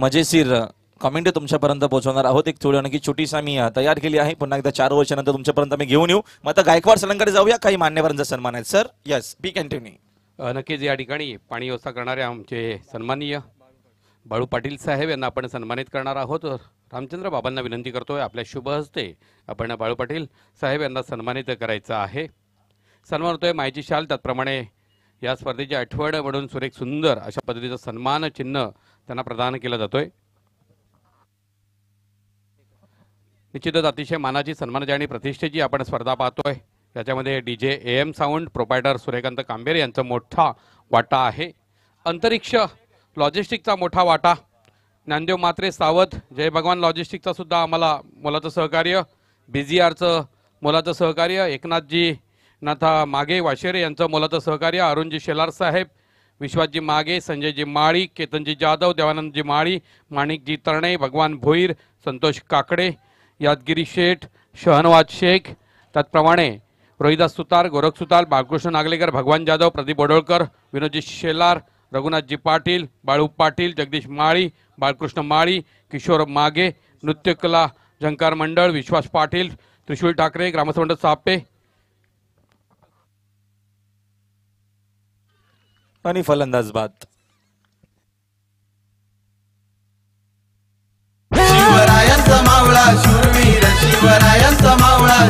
मजेशीर कमेंट तुमच्यापर्यंत पोहोचवणार आहोत एक थोडी नक्की छोटीशी आम्ही तयार केली आहे पुन्हा एकदा चार वर्षानंतर तुमच्यापर्यंत आम्ही घेऊन येऊ मग आता गायकवाड सरांकडे जाऊया काही मान्यवरांचा सन्मान आहे सर यस बी कंटिन्यू नक्कीच या ठिकाणी पाणी व्यवस्था करणारे आमचे सन्माननीय बाळू पाटील साहेब यांना आपण सन्मानित करणार आहोत रामचंद्र बाबांना विनंती करतोय आपल्या शुभ हस्ते आपण बाळू पाटील साहेब यांना सन्मानित करायचं आहे सन्मान होतोय मायची शाल त्याचप्रमाणे या स्पर्धेची आठवण म्हणून सुरेख सुंदर अशा पद्धतीचं सन्मान चिन्ह त्यांना प्रदान केलं जातोय निश्चितच अतिशय मानाची सन्मानाची आणि प्रतिष्ठेची आपण स्पर्धा पाहतोय त्याच्यामध्ये D J A M sound proprietor Suryakant Kambere यांचा मोठा वाटा आहे अंतरिक्ष लॉजिस्टिकचा मोठा वाटा ज्ञानदेव मात्रे सावत जय भगवान लॉजिस्टिकचा सुद्धा आम्हाला मोलाचं सहकार्य बी जी आरचं मोलाचं सहकार्य एकनाथजी नाथा मागे वाशेरे यांचं मोलाचं सहकार्य अरुणजी शेलार साहेब विश्वासजी मागे संजयजी माळी केतनजी जाधव देवानंदजी माळी माणिकजी तरणे भगवान भोईर संतोष काकडे यादगिरी शेठ शहनवाज शेख त्याचप्रमाणे रोहिदास सुतार गोरख सुतार बाळकृष्ण नागलेकर भगवान जाधव प्रदीप बडोळकर विनोदजी शेलार रघुनाथजी पाटील बाळू पाटील जगदीश माळी बाळकृष्ण माळी किशोर मागे नृत्यकला झंकार मंडळ विश्वास पाटील त्रिशूल ठाकरे ग्रामस्थ सापे आणि फलंदाज बाद मावळा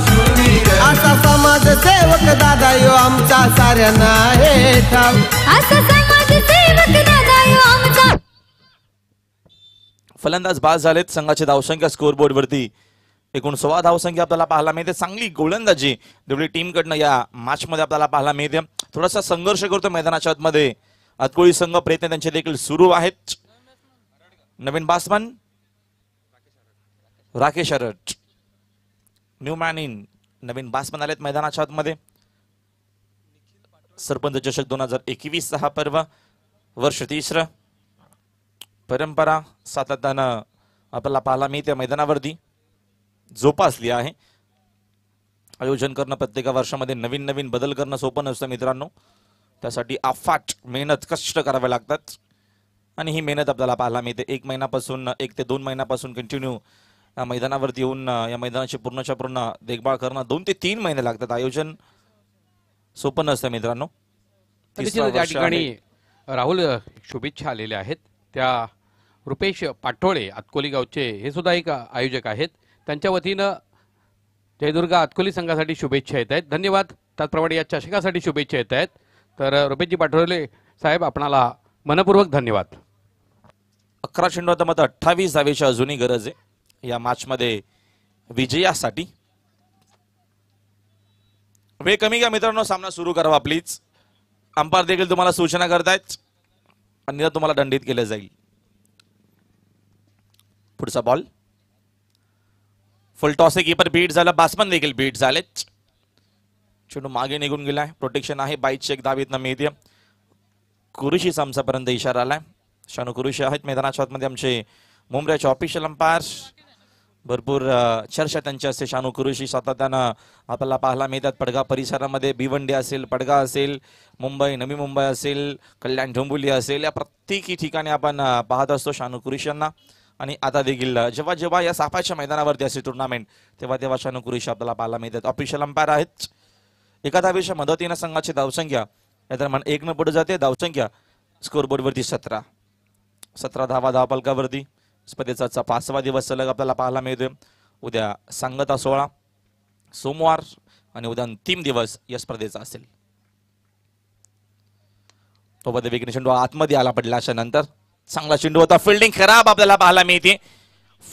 समाज सेवक आमचा साऱ्यांना हे ठाव फलंदाज बाद झालेत संघाची धावसंख्या वरती एकूण सोळा धावसंख्या आपल्याला पाहायला मिळते चांगली गोलंदाजी टीम टीमकडनं या मध्ये आपल्याला पाहायला मिळते थोडासा संघर्ष करतो मैदानाच्या आतमध्ये अतकोळी संघ प्रयत्न त्यांचे देखील सुरू आहेत नवीन batsman Rakesh Arat new man in नवीन बासमन आलेत मैदानाच्या आतमध्ये सरपंच चषक दोन हजार एकवीस सहा पर्व वर्ष तिसरं परंपरा सातत्यानं आपल्याला पाहायला मिळते मैदानावरती जोपासली आहे आयोजन करणं प्रत्येक वर्षामध्ये नवीन नवीन बदल करणं सोपं नसतं मित्रांनो त्यासाठी अफाट मेहनत कष्ट करावे लागतात आणि ही मेहनत आपल्याला पाहायला मिळते एक महिन्यापासून एक ते दोन महिन्यापासून कंटिन्यू या मैदानावरती येऊन या मैदानाची पूर्णच्या पूर्ण देखभाळ करणं दोन ते तीन महिने लागतात आयोजन सोपं नसतं मित्रांनो ठिकाणी राहुल शुभेच्छा आलेल्या आहेत त्या रुपेश पाटोळे आतकोली गावचे हे सुद्धा एक आयोजक आहेत त्यांच्या वतीनं जयदुर्गा आतकोली संघासाठी शुभेच्छा येत आहेत धन्यवाद त्याचप्रमाणे या चषकासाठी शुभेच्छा येत आहेत तर रुपेशजी पाटोळे साहेब आपणाला मनपूर्वक धन्यवाद अकरा आता मात्र अठ्ठावीस जावेची अजूनही गरज आहे या मॅचमध्ये विजयासाठी वेळ कमी का मित्रांनो सामना सुरू करावा प्लीज अंपायर देखील तुम्हाला सूचना करतायत अन्यथा तुम्हाला दंडित केलं जाईल पुढचा ball full toss keeper beat झाला बासमन देखील बीट झाले चेंडू मागे निघून गेलाय प्रोटेक्शन आहे बाईक चेक दावीत न मिळते कुरुशी आमच्यापर्यंत इशारा आलाय शानू कुरुशी आहेत मैदानाच्या आतमध्ये आमचे मुंबईचे ऑफिशियल अंपायर भरपूर चर्चा त्यांच्या असते शानू कुरुशी सातत्यानं आपल्याला पाहायला मिळतात पडगा परिसरामध्ये भिवंडी असेल पडगा असेल मुंबई नवी मुंबई असेल कल्याण ढोंबुली असेल या प्रत्येकी ठिकाणी आपण पाहत असतो शानू कुरुशी यांना आणि आता देखील जेव्हा जेव्हा या साफाच्या मैदानावरती असते टुर्नामेंट तेव्हा तेव्हा शानू कुरुशी आपल्याला पाहायला मिळतात ऑफिशियल अंपायर आहेत एका धावेच्या मदतीनं संघाची धावसंख्या या दरम्यान एक न पुढे जाते धावसंख्या स्कोरबोर्डवरती सतरा सतरा धावा धावपालकावरती स्पर्धेचा पाचवा दिवस सलग आपल्याला पाहायला मिळतोय उद्या सांगता सोहळा सोमवार आणि उद्या अंतिम दिवस या स्पर्धेचा असेल तो आत आतमध्ये आला पडला अशा नंतर चांगला चेंडू होता फिल्डिंग खराब आपल्याला पाहायला मिळते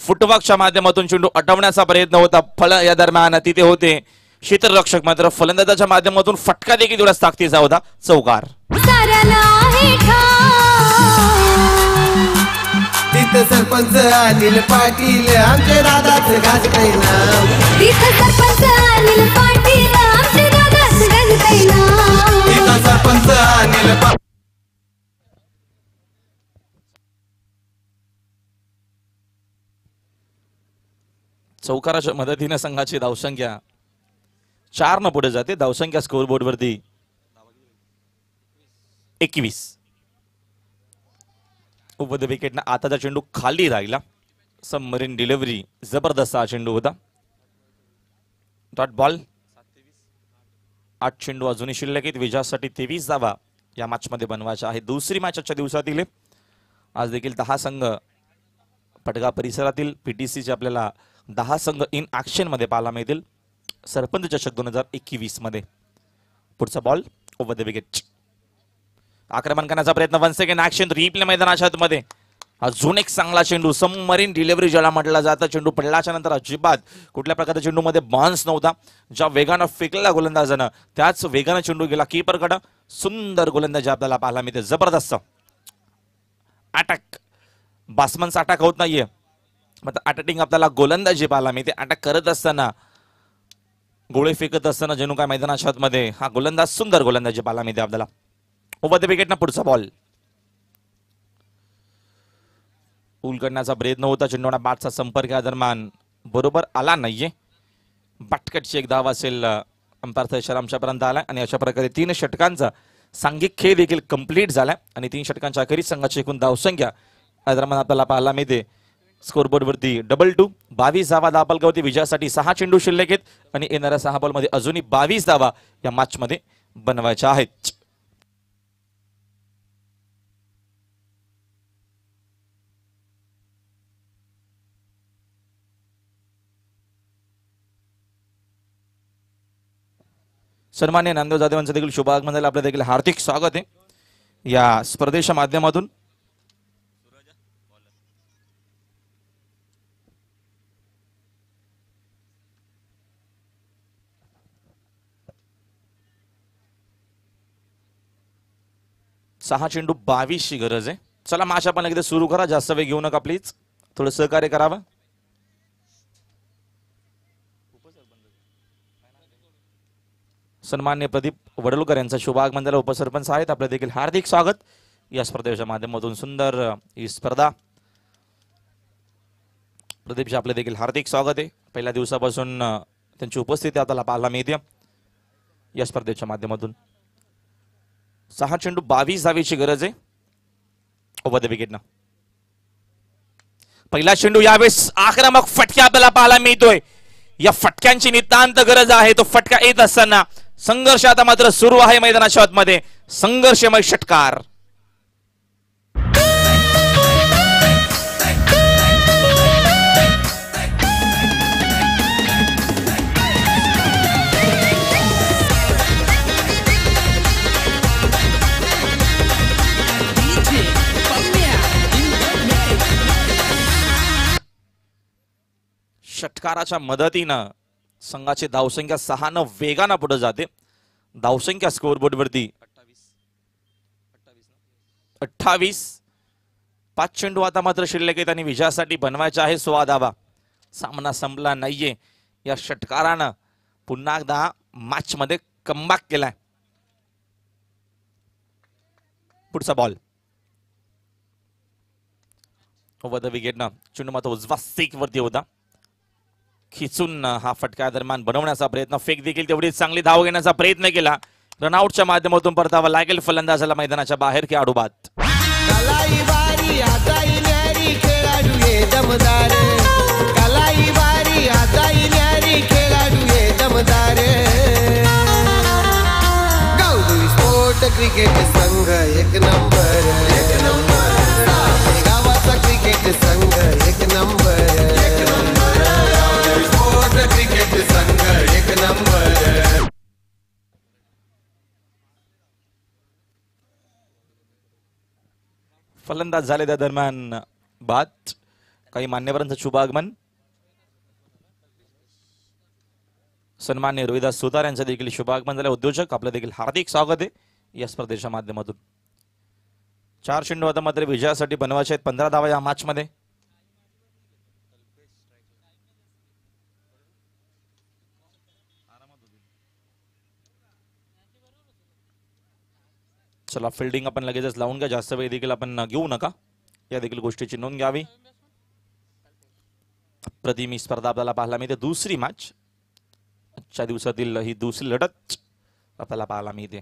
फुटबॉक्सच्या माध्यमातून चेंडू अटवण्याचा प्रयत्न होता फळ या दरम्यान तिथे होते क्षेत्ररक्षक मात्र फलंदाजाच्या माध्यमातून फटका देखील थोडा ताकदीचा होता चौकार तीर्थ सरपंच अनिल पाटील आमचे दादाच गाजते नाव तीर्थ सरपंच अनिल पाटील आमचे दादाच गाजते नाव तीर्थ सरपंच अनिल चौकाराच्या मदतीने संघाची धावसंख्या चार न पुढे जाते धावसंख्या स्कोअर बोर्डवरती एकवीस ओव्हर द विकेटनं आताचा चेंडू खाली राहिला सबमरीन डिलिव्हरी जबरदस्त हा चेंडू होता डॉट बॉल आठ चेंडू अजूनही शिल्लक आहेत विजयासाठी तेवीस जावा या मॅचमध्ये बनवायचा आहे दुसरी मॅच आजच्या दिवसातील आज देखील दहा संघ पटगा परिसरातील सीचे आपल्याला दहा संघ इन ॲक्शनमध्ये पाहायला मिळतील सरपंच चषक दोन हजार एकवीसमध्ये पुढचा बॉल ओव्हर द विकेट आक्रमण करण्याचा प्रयत्न वन सेकंड ऍक्शन रिप्ले मैदानाच्या मध्ये अजून एक चांगला चेंडू समरीन डिलिव्हरी ज्याला म्हटला जातं चेंडू पडल्याच्या नंतर अजिबात कुठल्या प्रकारच्या मध्ये बॉन्स नव्हता ज्या वेगानं फेकला गोलंदाजानं त्याच वेगानं चेंडू गेला कड सुंदर गोलंदाजी आपल्याला पाहायला मिळते जबरदस्त अटॅक बासमनचा अटॅक होत नाहीये मग अटॅटिंग आपल्याला गोलंदाजी पाहायला मिळते अटॅक करत असताना गोळे फेकत असताना जेणू काय मैदानाच्या मध्ये हा गोलंदाज सुंदर गोलंदाजी पाहायला मिळते आपल्याला ओव्हर द ना पुढचा बॉल उलगडण्याचा करण्याचा प्रयत्न होता चेंडूना बाटचा संपर्क दरम्यान बरोबर आला नाहीये बाटकटची एक धाव असेल अंपायरचा इशारा आमच्यापर्यंत आला आणि अशा प्रकारे तीन षटकांचा सांघिक खेळ देखील कंप्लीट झाला आणि तीन षटकांच्या अखेरीत संघाची एकूण धावसंख्या दरम्यान आपल्याला पाहायला मिळते स्कोरबोर्डवरती डबल टू बावीस धावा होती विजयासाठी सहा चेंडू शिल्लक आहेत आणि येणाऱ्या सहा बॉलमध्ये अजूनही बावीस धावा या मॅचमध्ये बनवायच्या आहेत सन्मान्य नामदेव जाधवांचं यांचं देखील शुभागमन झालं आपलं देखील हार्दिक स्वागत आहे या स्पर्धेच्या माध्यमातून सहा चेंडू बावीसची गरज आहे चला माशा पण एकदा सुरू करा जास्त वेळ घेऊ नका प्लीज थोडं सहकार्य करावं सन्मान्य प्रदीप वडलुकर यांचा शुभागमन झालं उपसरपंच आहेत आपलं देखील हार्दिक स्वागत या स्पर्धेच्या माध्यमातून सुंदर ही स्पर्धा प्रदीपचे आपले देखील हार्दिक स्वागत आहे पहिल्या दिवसापासून त्यांची उपस्थिती आता पाहायला मिळते या स्पर्धेच्या माध्यमातून सहा चेंडू बावीस जावीची गरज आहे ओवर द पहिला चेंडू यावेळेस आक्रमक फटके आपल्याला पाहायला मिळतोय या फटक्यांची नितांत गरज आहे तो फटका येत असताना संघर्ष आता मात्र सुरू आहे मैदानाच्या मध्ये संघर्षमय षटकार षटकाराच्या मदतीनं संघाची धावसंख्या न वेगानं पुढे जाते धावसंख्या स्कोरबोर्ड वरती अठ्ठावीस पाच चेंडू आता मात्र शिल्लक आहेत आणि विजयासाठी बनवायचा आहे सोळा धावा सामना संपला नाहीये या षटकारानं पुन्हा एकदा मॅच मध्ये कमबॅक केलाय पुढचा बॉल द विकेट ना चेंडू मात्र उजवा सिक वरती होता खिचून हा फटका दरम्यान बनवण्याचा प्रयत्न फेक देखील तेवढीच चांगली धाव घेण्याचा प्रयत्न केला रनआउटच्या माध्यमातून परतावा लागेल फलंदाजाला मैदानाच्या बाहेर खेळाडू क्रिकेट संघ एक नंबर एक गावाचा क्रिकेट संघ एक नंबर फलंदाज झाले त्या दरम्यान बाद काही मान्यवरांचं शुभागमन सन्मान्य रोहिदास सुतार यांचं देखील शुभागमन झालं उद्योजक आपलं देखील हार्दिक स्वागत आहे या स्पर्धेच्या माध्यमातून चार चेंडू आता मात्र विजयासाठी बनवायचे आहेत पंधरा धावा या मध्ये चला फिल्डिंग आपण लगेचच लावून घ्या जास्त वेळ देखील आपण घेऊ नका या देखील गोष्टीची नोंद घ्यावी प्रतिमी स्पर्धा आपल्याला पाहायला मिळते दुसरी मॅच आजच्या दिवसातील ही दुसरी लढत आपल्याला पाहायला मिळते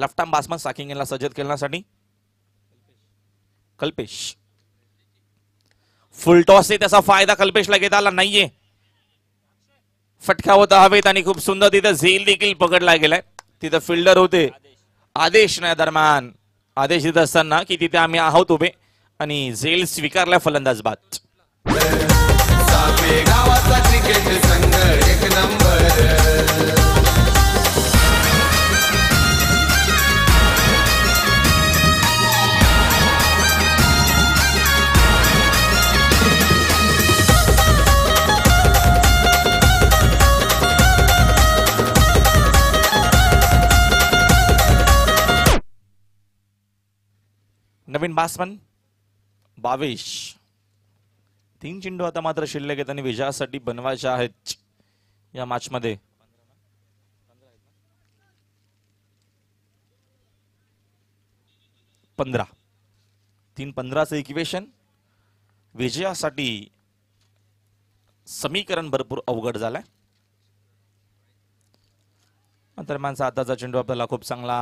लेफ्ट आर्म बासमन साकिंग यांना सजत कल्पेश फुल टॉस त्याचा फायदा कल्पेशला घेत आला नाहीये फटका होता हवेत आणि खूप सुंदर तिथं झेल देखील पकडला गेलाय तिथं फिल्डर होते आदेश नाही दरम्यान आदेश देत असताना की तिथे आम्ही आहोत उभे आणि झेल स्वीकारल्या फलंदाज बाद नवीन बासमन बावीस तीन चेंडू आता मात्र शिल्लक आहेत आणि विजयासाठी बनवायचे आहेत या मॅचमध्ये पंधरा तीन पंधराचं इक्वेशन विजयासाठी समीकरण भरपूर अवघड झालंय दरम्यान आताचा चेंडू आपल्याला खूप चांगला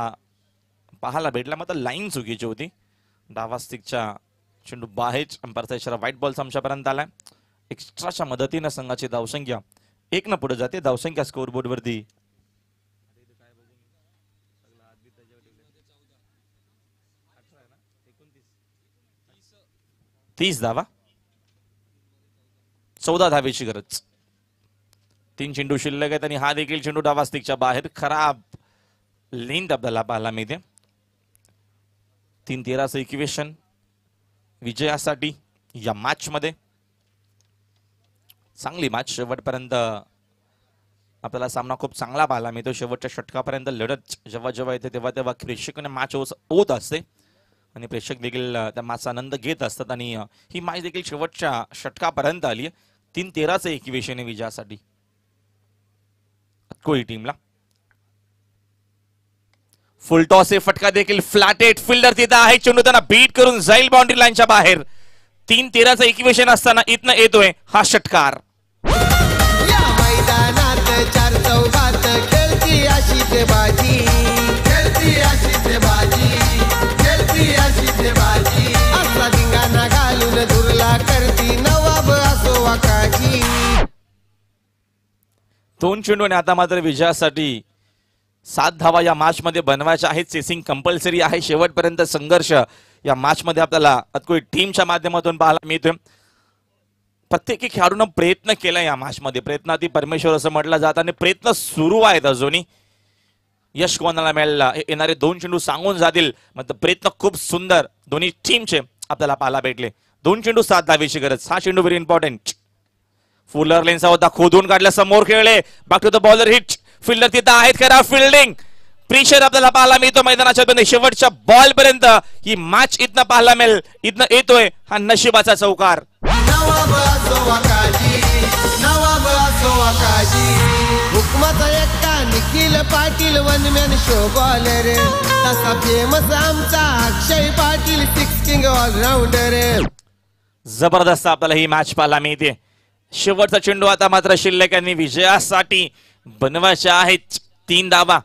पाहायला भेटला मात्र लाईन चुकीची होती डावा चेंडू बाहेर अंपायरचा व्हाईट बॉल आमच्यापर्यंत आलाय एक्स्ट्राच्या मदतीनं संघाची धावसंख्या एक न पुढे जाते धावसंख्या स्कोर बोर्ड वरती तीस धावा चौदा धावेची गरज तीन चेंडू शिल्लक आहेत आणि हा देखील चेंडू डावा बाहेर खराब लेन आपल्याला पाहायला मिळते तीन तेराचं इक्वेशन विजयासाठी या मॅचमध्ये चांगली मॅच शेवटपर्यंत आपल्याला सामना खूप चांगला पाहिला मी तो शेवटच्या षटकापर्यंत लढत जेव्हा जेव्हा येते तेव्हा तेव्हा प्रेक्षकांना मॅच होत असते आणि प्रेक्षक देखील त्या मॅचचा आनंद घेत असतात आणि ही मॅच देखील शेवटच्या षटकापर्यंत आली तीन तेराचं इक्वेशन आहे विजयासाठी कोळी टीमला फुल फटका देखील फ्लॅटेड फिल्डर तिथं आहे चेंडू त्यांना बीट करून जाईल बाउंड्री लाईनच्या बाहेर तीन तेराचं इक्वेशन असताना इथनं येतोय हा षटकार दोन चेंडूने आता मात्र विजयासाठी सात धावा या मध्ये बनवायच्या आहेत चेसिंग कंपल्सरी आहे शेवटपर्यंत संघर्ष या मध्ये आपल्याला अतकोई टीमच्या माध्यमातून पाहायला मिळतोय प्रत्येकी खेळाडून प्रयत्न केला या मॅचमध्ये प्रयत्नाती परमेश्वर असं म्हटलं जात आणि प्रयत्न सुरू आहेत अजूनही यश कोणाला मिळाला येणारे दोन चेंडू सांगून जातील मग प्रयत्न खूप सुंदर दोन्ही टीमचे आपल्याला पाहायला भेटले दोन चेंडू सात दहावीची गरज हा चेंडू व्हेरी इम्पॉर्टंट फुलर लेन्स होता खोदून काढल्या समोर खेळले बाकी द बॉलर हिट फिल्डर तिथं आहेत खरा फिल्डिंग प्रेशर आपल्याला पाहायला मिळतो मैदानाच्या शेवटच्या बॉल पर्यंत ही मॅच इथनं पाहायला मिळेल इथनं येतोय हा नशिबाचा चौकार Nikhil Patil one man show bowler तसा फेमस आमचा अक्षय पाटील सिक्स ऑलराऊंडर जबरदस्त आपल्याला ही मॅच पाहायला मिळते शेवटचा चेंडू आता मात्र शिल्लकांनी विजयासाठी बनवायच्या आहेत तीन धावा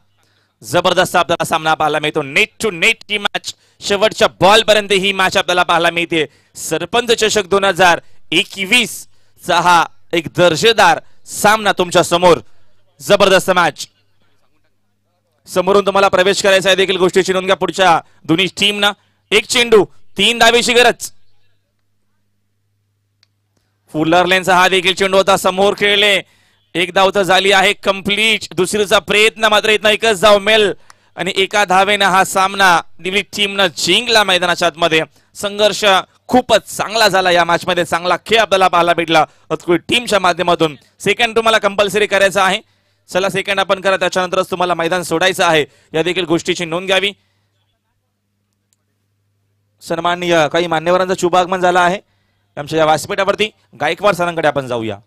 जबरदस्त आपल्याला सामना पाहायला मिळतो नेट टू नेट ही मॅच शेवटच्या बॉल पर्यंत ही मॅच आपल्याला पाहायला मिळते सरपंच चषक दोन हजार एकवीस चा हा एक दर्जेदार सामना तुमच्या समोर जबरदस्त मॅच समोरून तुम्हाला प्रवेश करायचा आहे देखील गोष्टी चिनून घ्या पुढच्या दोन्ही टीम ना एक चेंडू तीन दावेची गरज फुलर लेनचा हा देखील चेंडू होता समोर खेळले एक धाव झाली आहे कम्प्लीट दुसरीचा प्रयत्न मात्र इथं एकच धाव मेल आणि एका धावेनं हा सामना दिल्ली टीमनं जिंकला मैदानाच्या आतमध्ये संघर्ष खूपच चांगला झाला या मॅच मध्ये चांगला खेळ आपल्याला पाहायला भेटला टीमच्या माध्यमातून सेकंड तुम्हाला कंपल्सरी करायचा आहे चला सेकंड आपण करा त्याच्यानंतरच तुम्हाला मैदान सोडायचं आहे या देखील गोष्टीची नोंद घ्यावी सन्माननीय काही मान्यवरांचा चुभागमन झाला आहे आमच्या या व्यासपीठावरती गायकवाड सरांकडे आपण जाऊया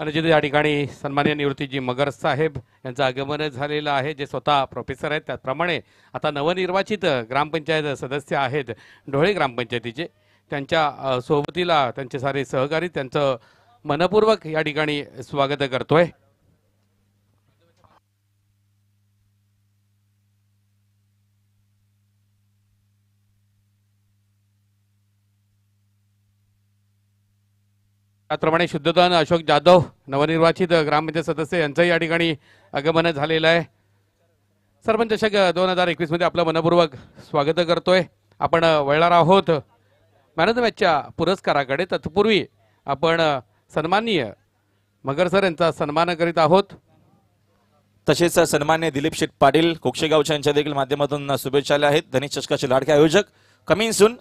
आणि या ठिकाणी सन्मान्य निवृत्तीजी मगर साहेब यांचं आगमन झालेलं आहे जे स्वतः प्रोफेसर आहेत त्याचप्रमाणे आता नवनिर्वाचित ग्रामपंचायत सदस्य आहेत ढोळे ग्रामपंचायतीचे त्यांच्या सोबतीला त्यांचे सारे सहकारी त्यांचं मनपूर्वक या ठिकाणी स्वागत आहे त्याचप्रमाणे शुद्धदान अशोक जाधव नवनिर्वाचित ग्रामपंचायत सदस्य यांचंही या ठिकाणी आगमन झालेलं आहे सरपंच चषक दोन हजार एकवीसमध्ये आपलं मनपूर्वक स्वागत करतोय आपण वळणार आहोत मॅन ऑफ द मॅचच्या पुरस्काराकडे तत्पूर्वी आपण सन्माननीय मगर सर यांचा सन्मान करीत आहोत तसेच सन्मान्य दिलीप शेठ पाटील कोक्षेगावच्या यांच्या देखील माध्यमातून शुभेच्छा आल्या आहेत धनिश चषकाचे लाडके आयोजक कमिंग सून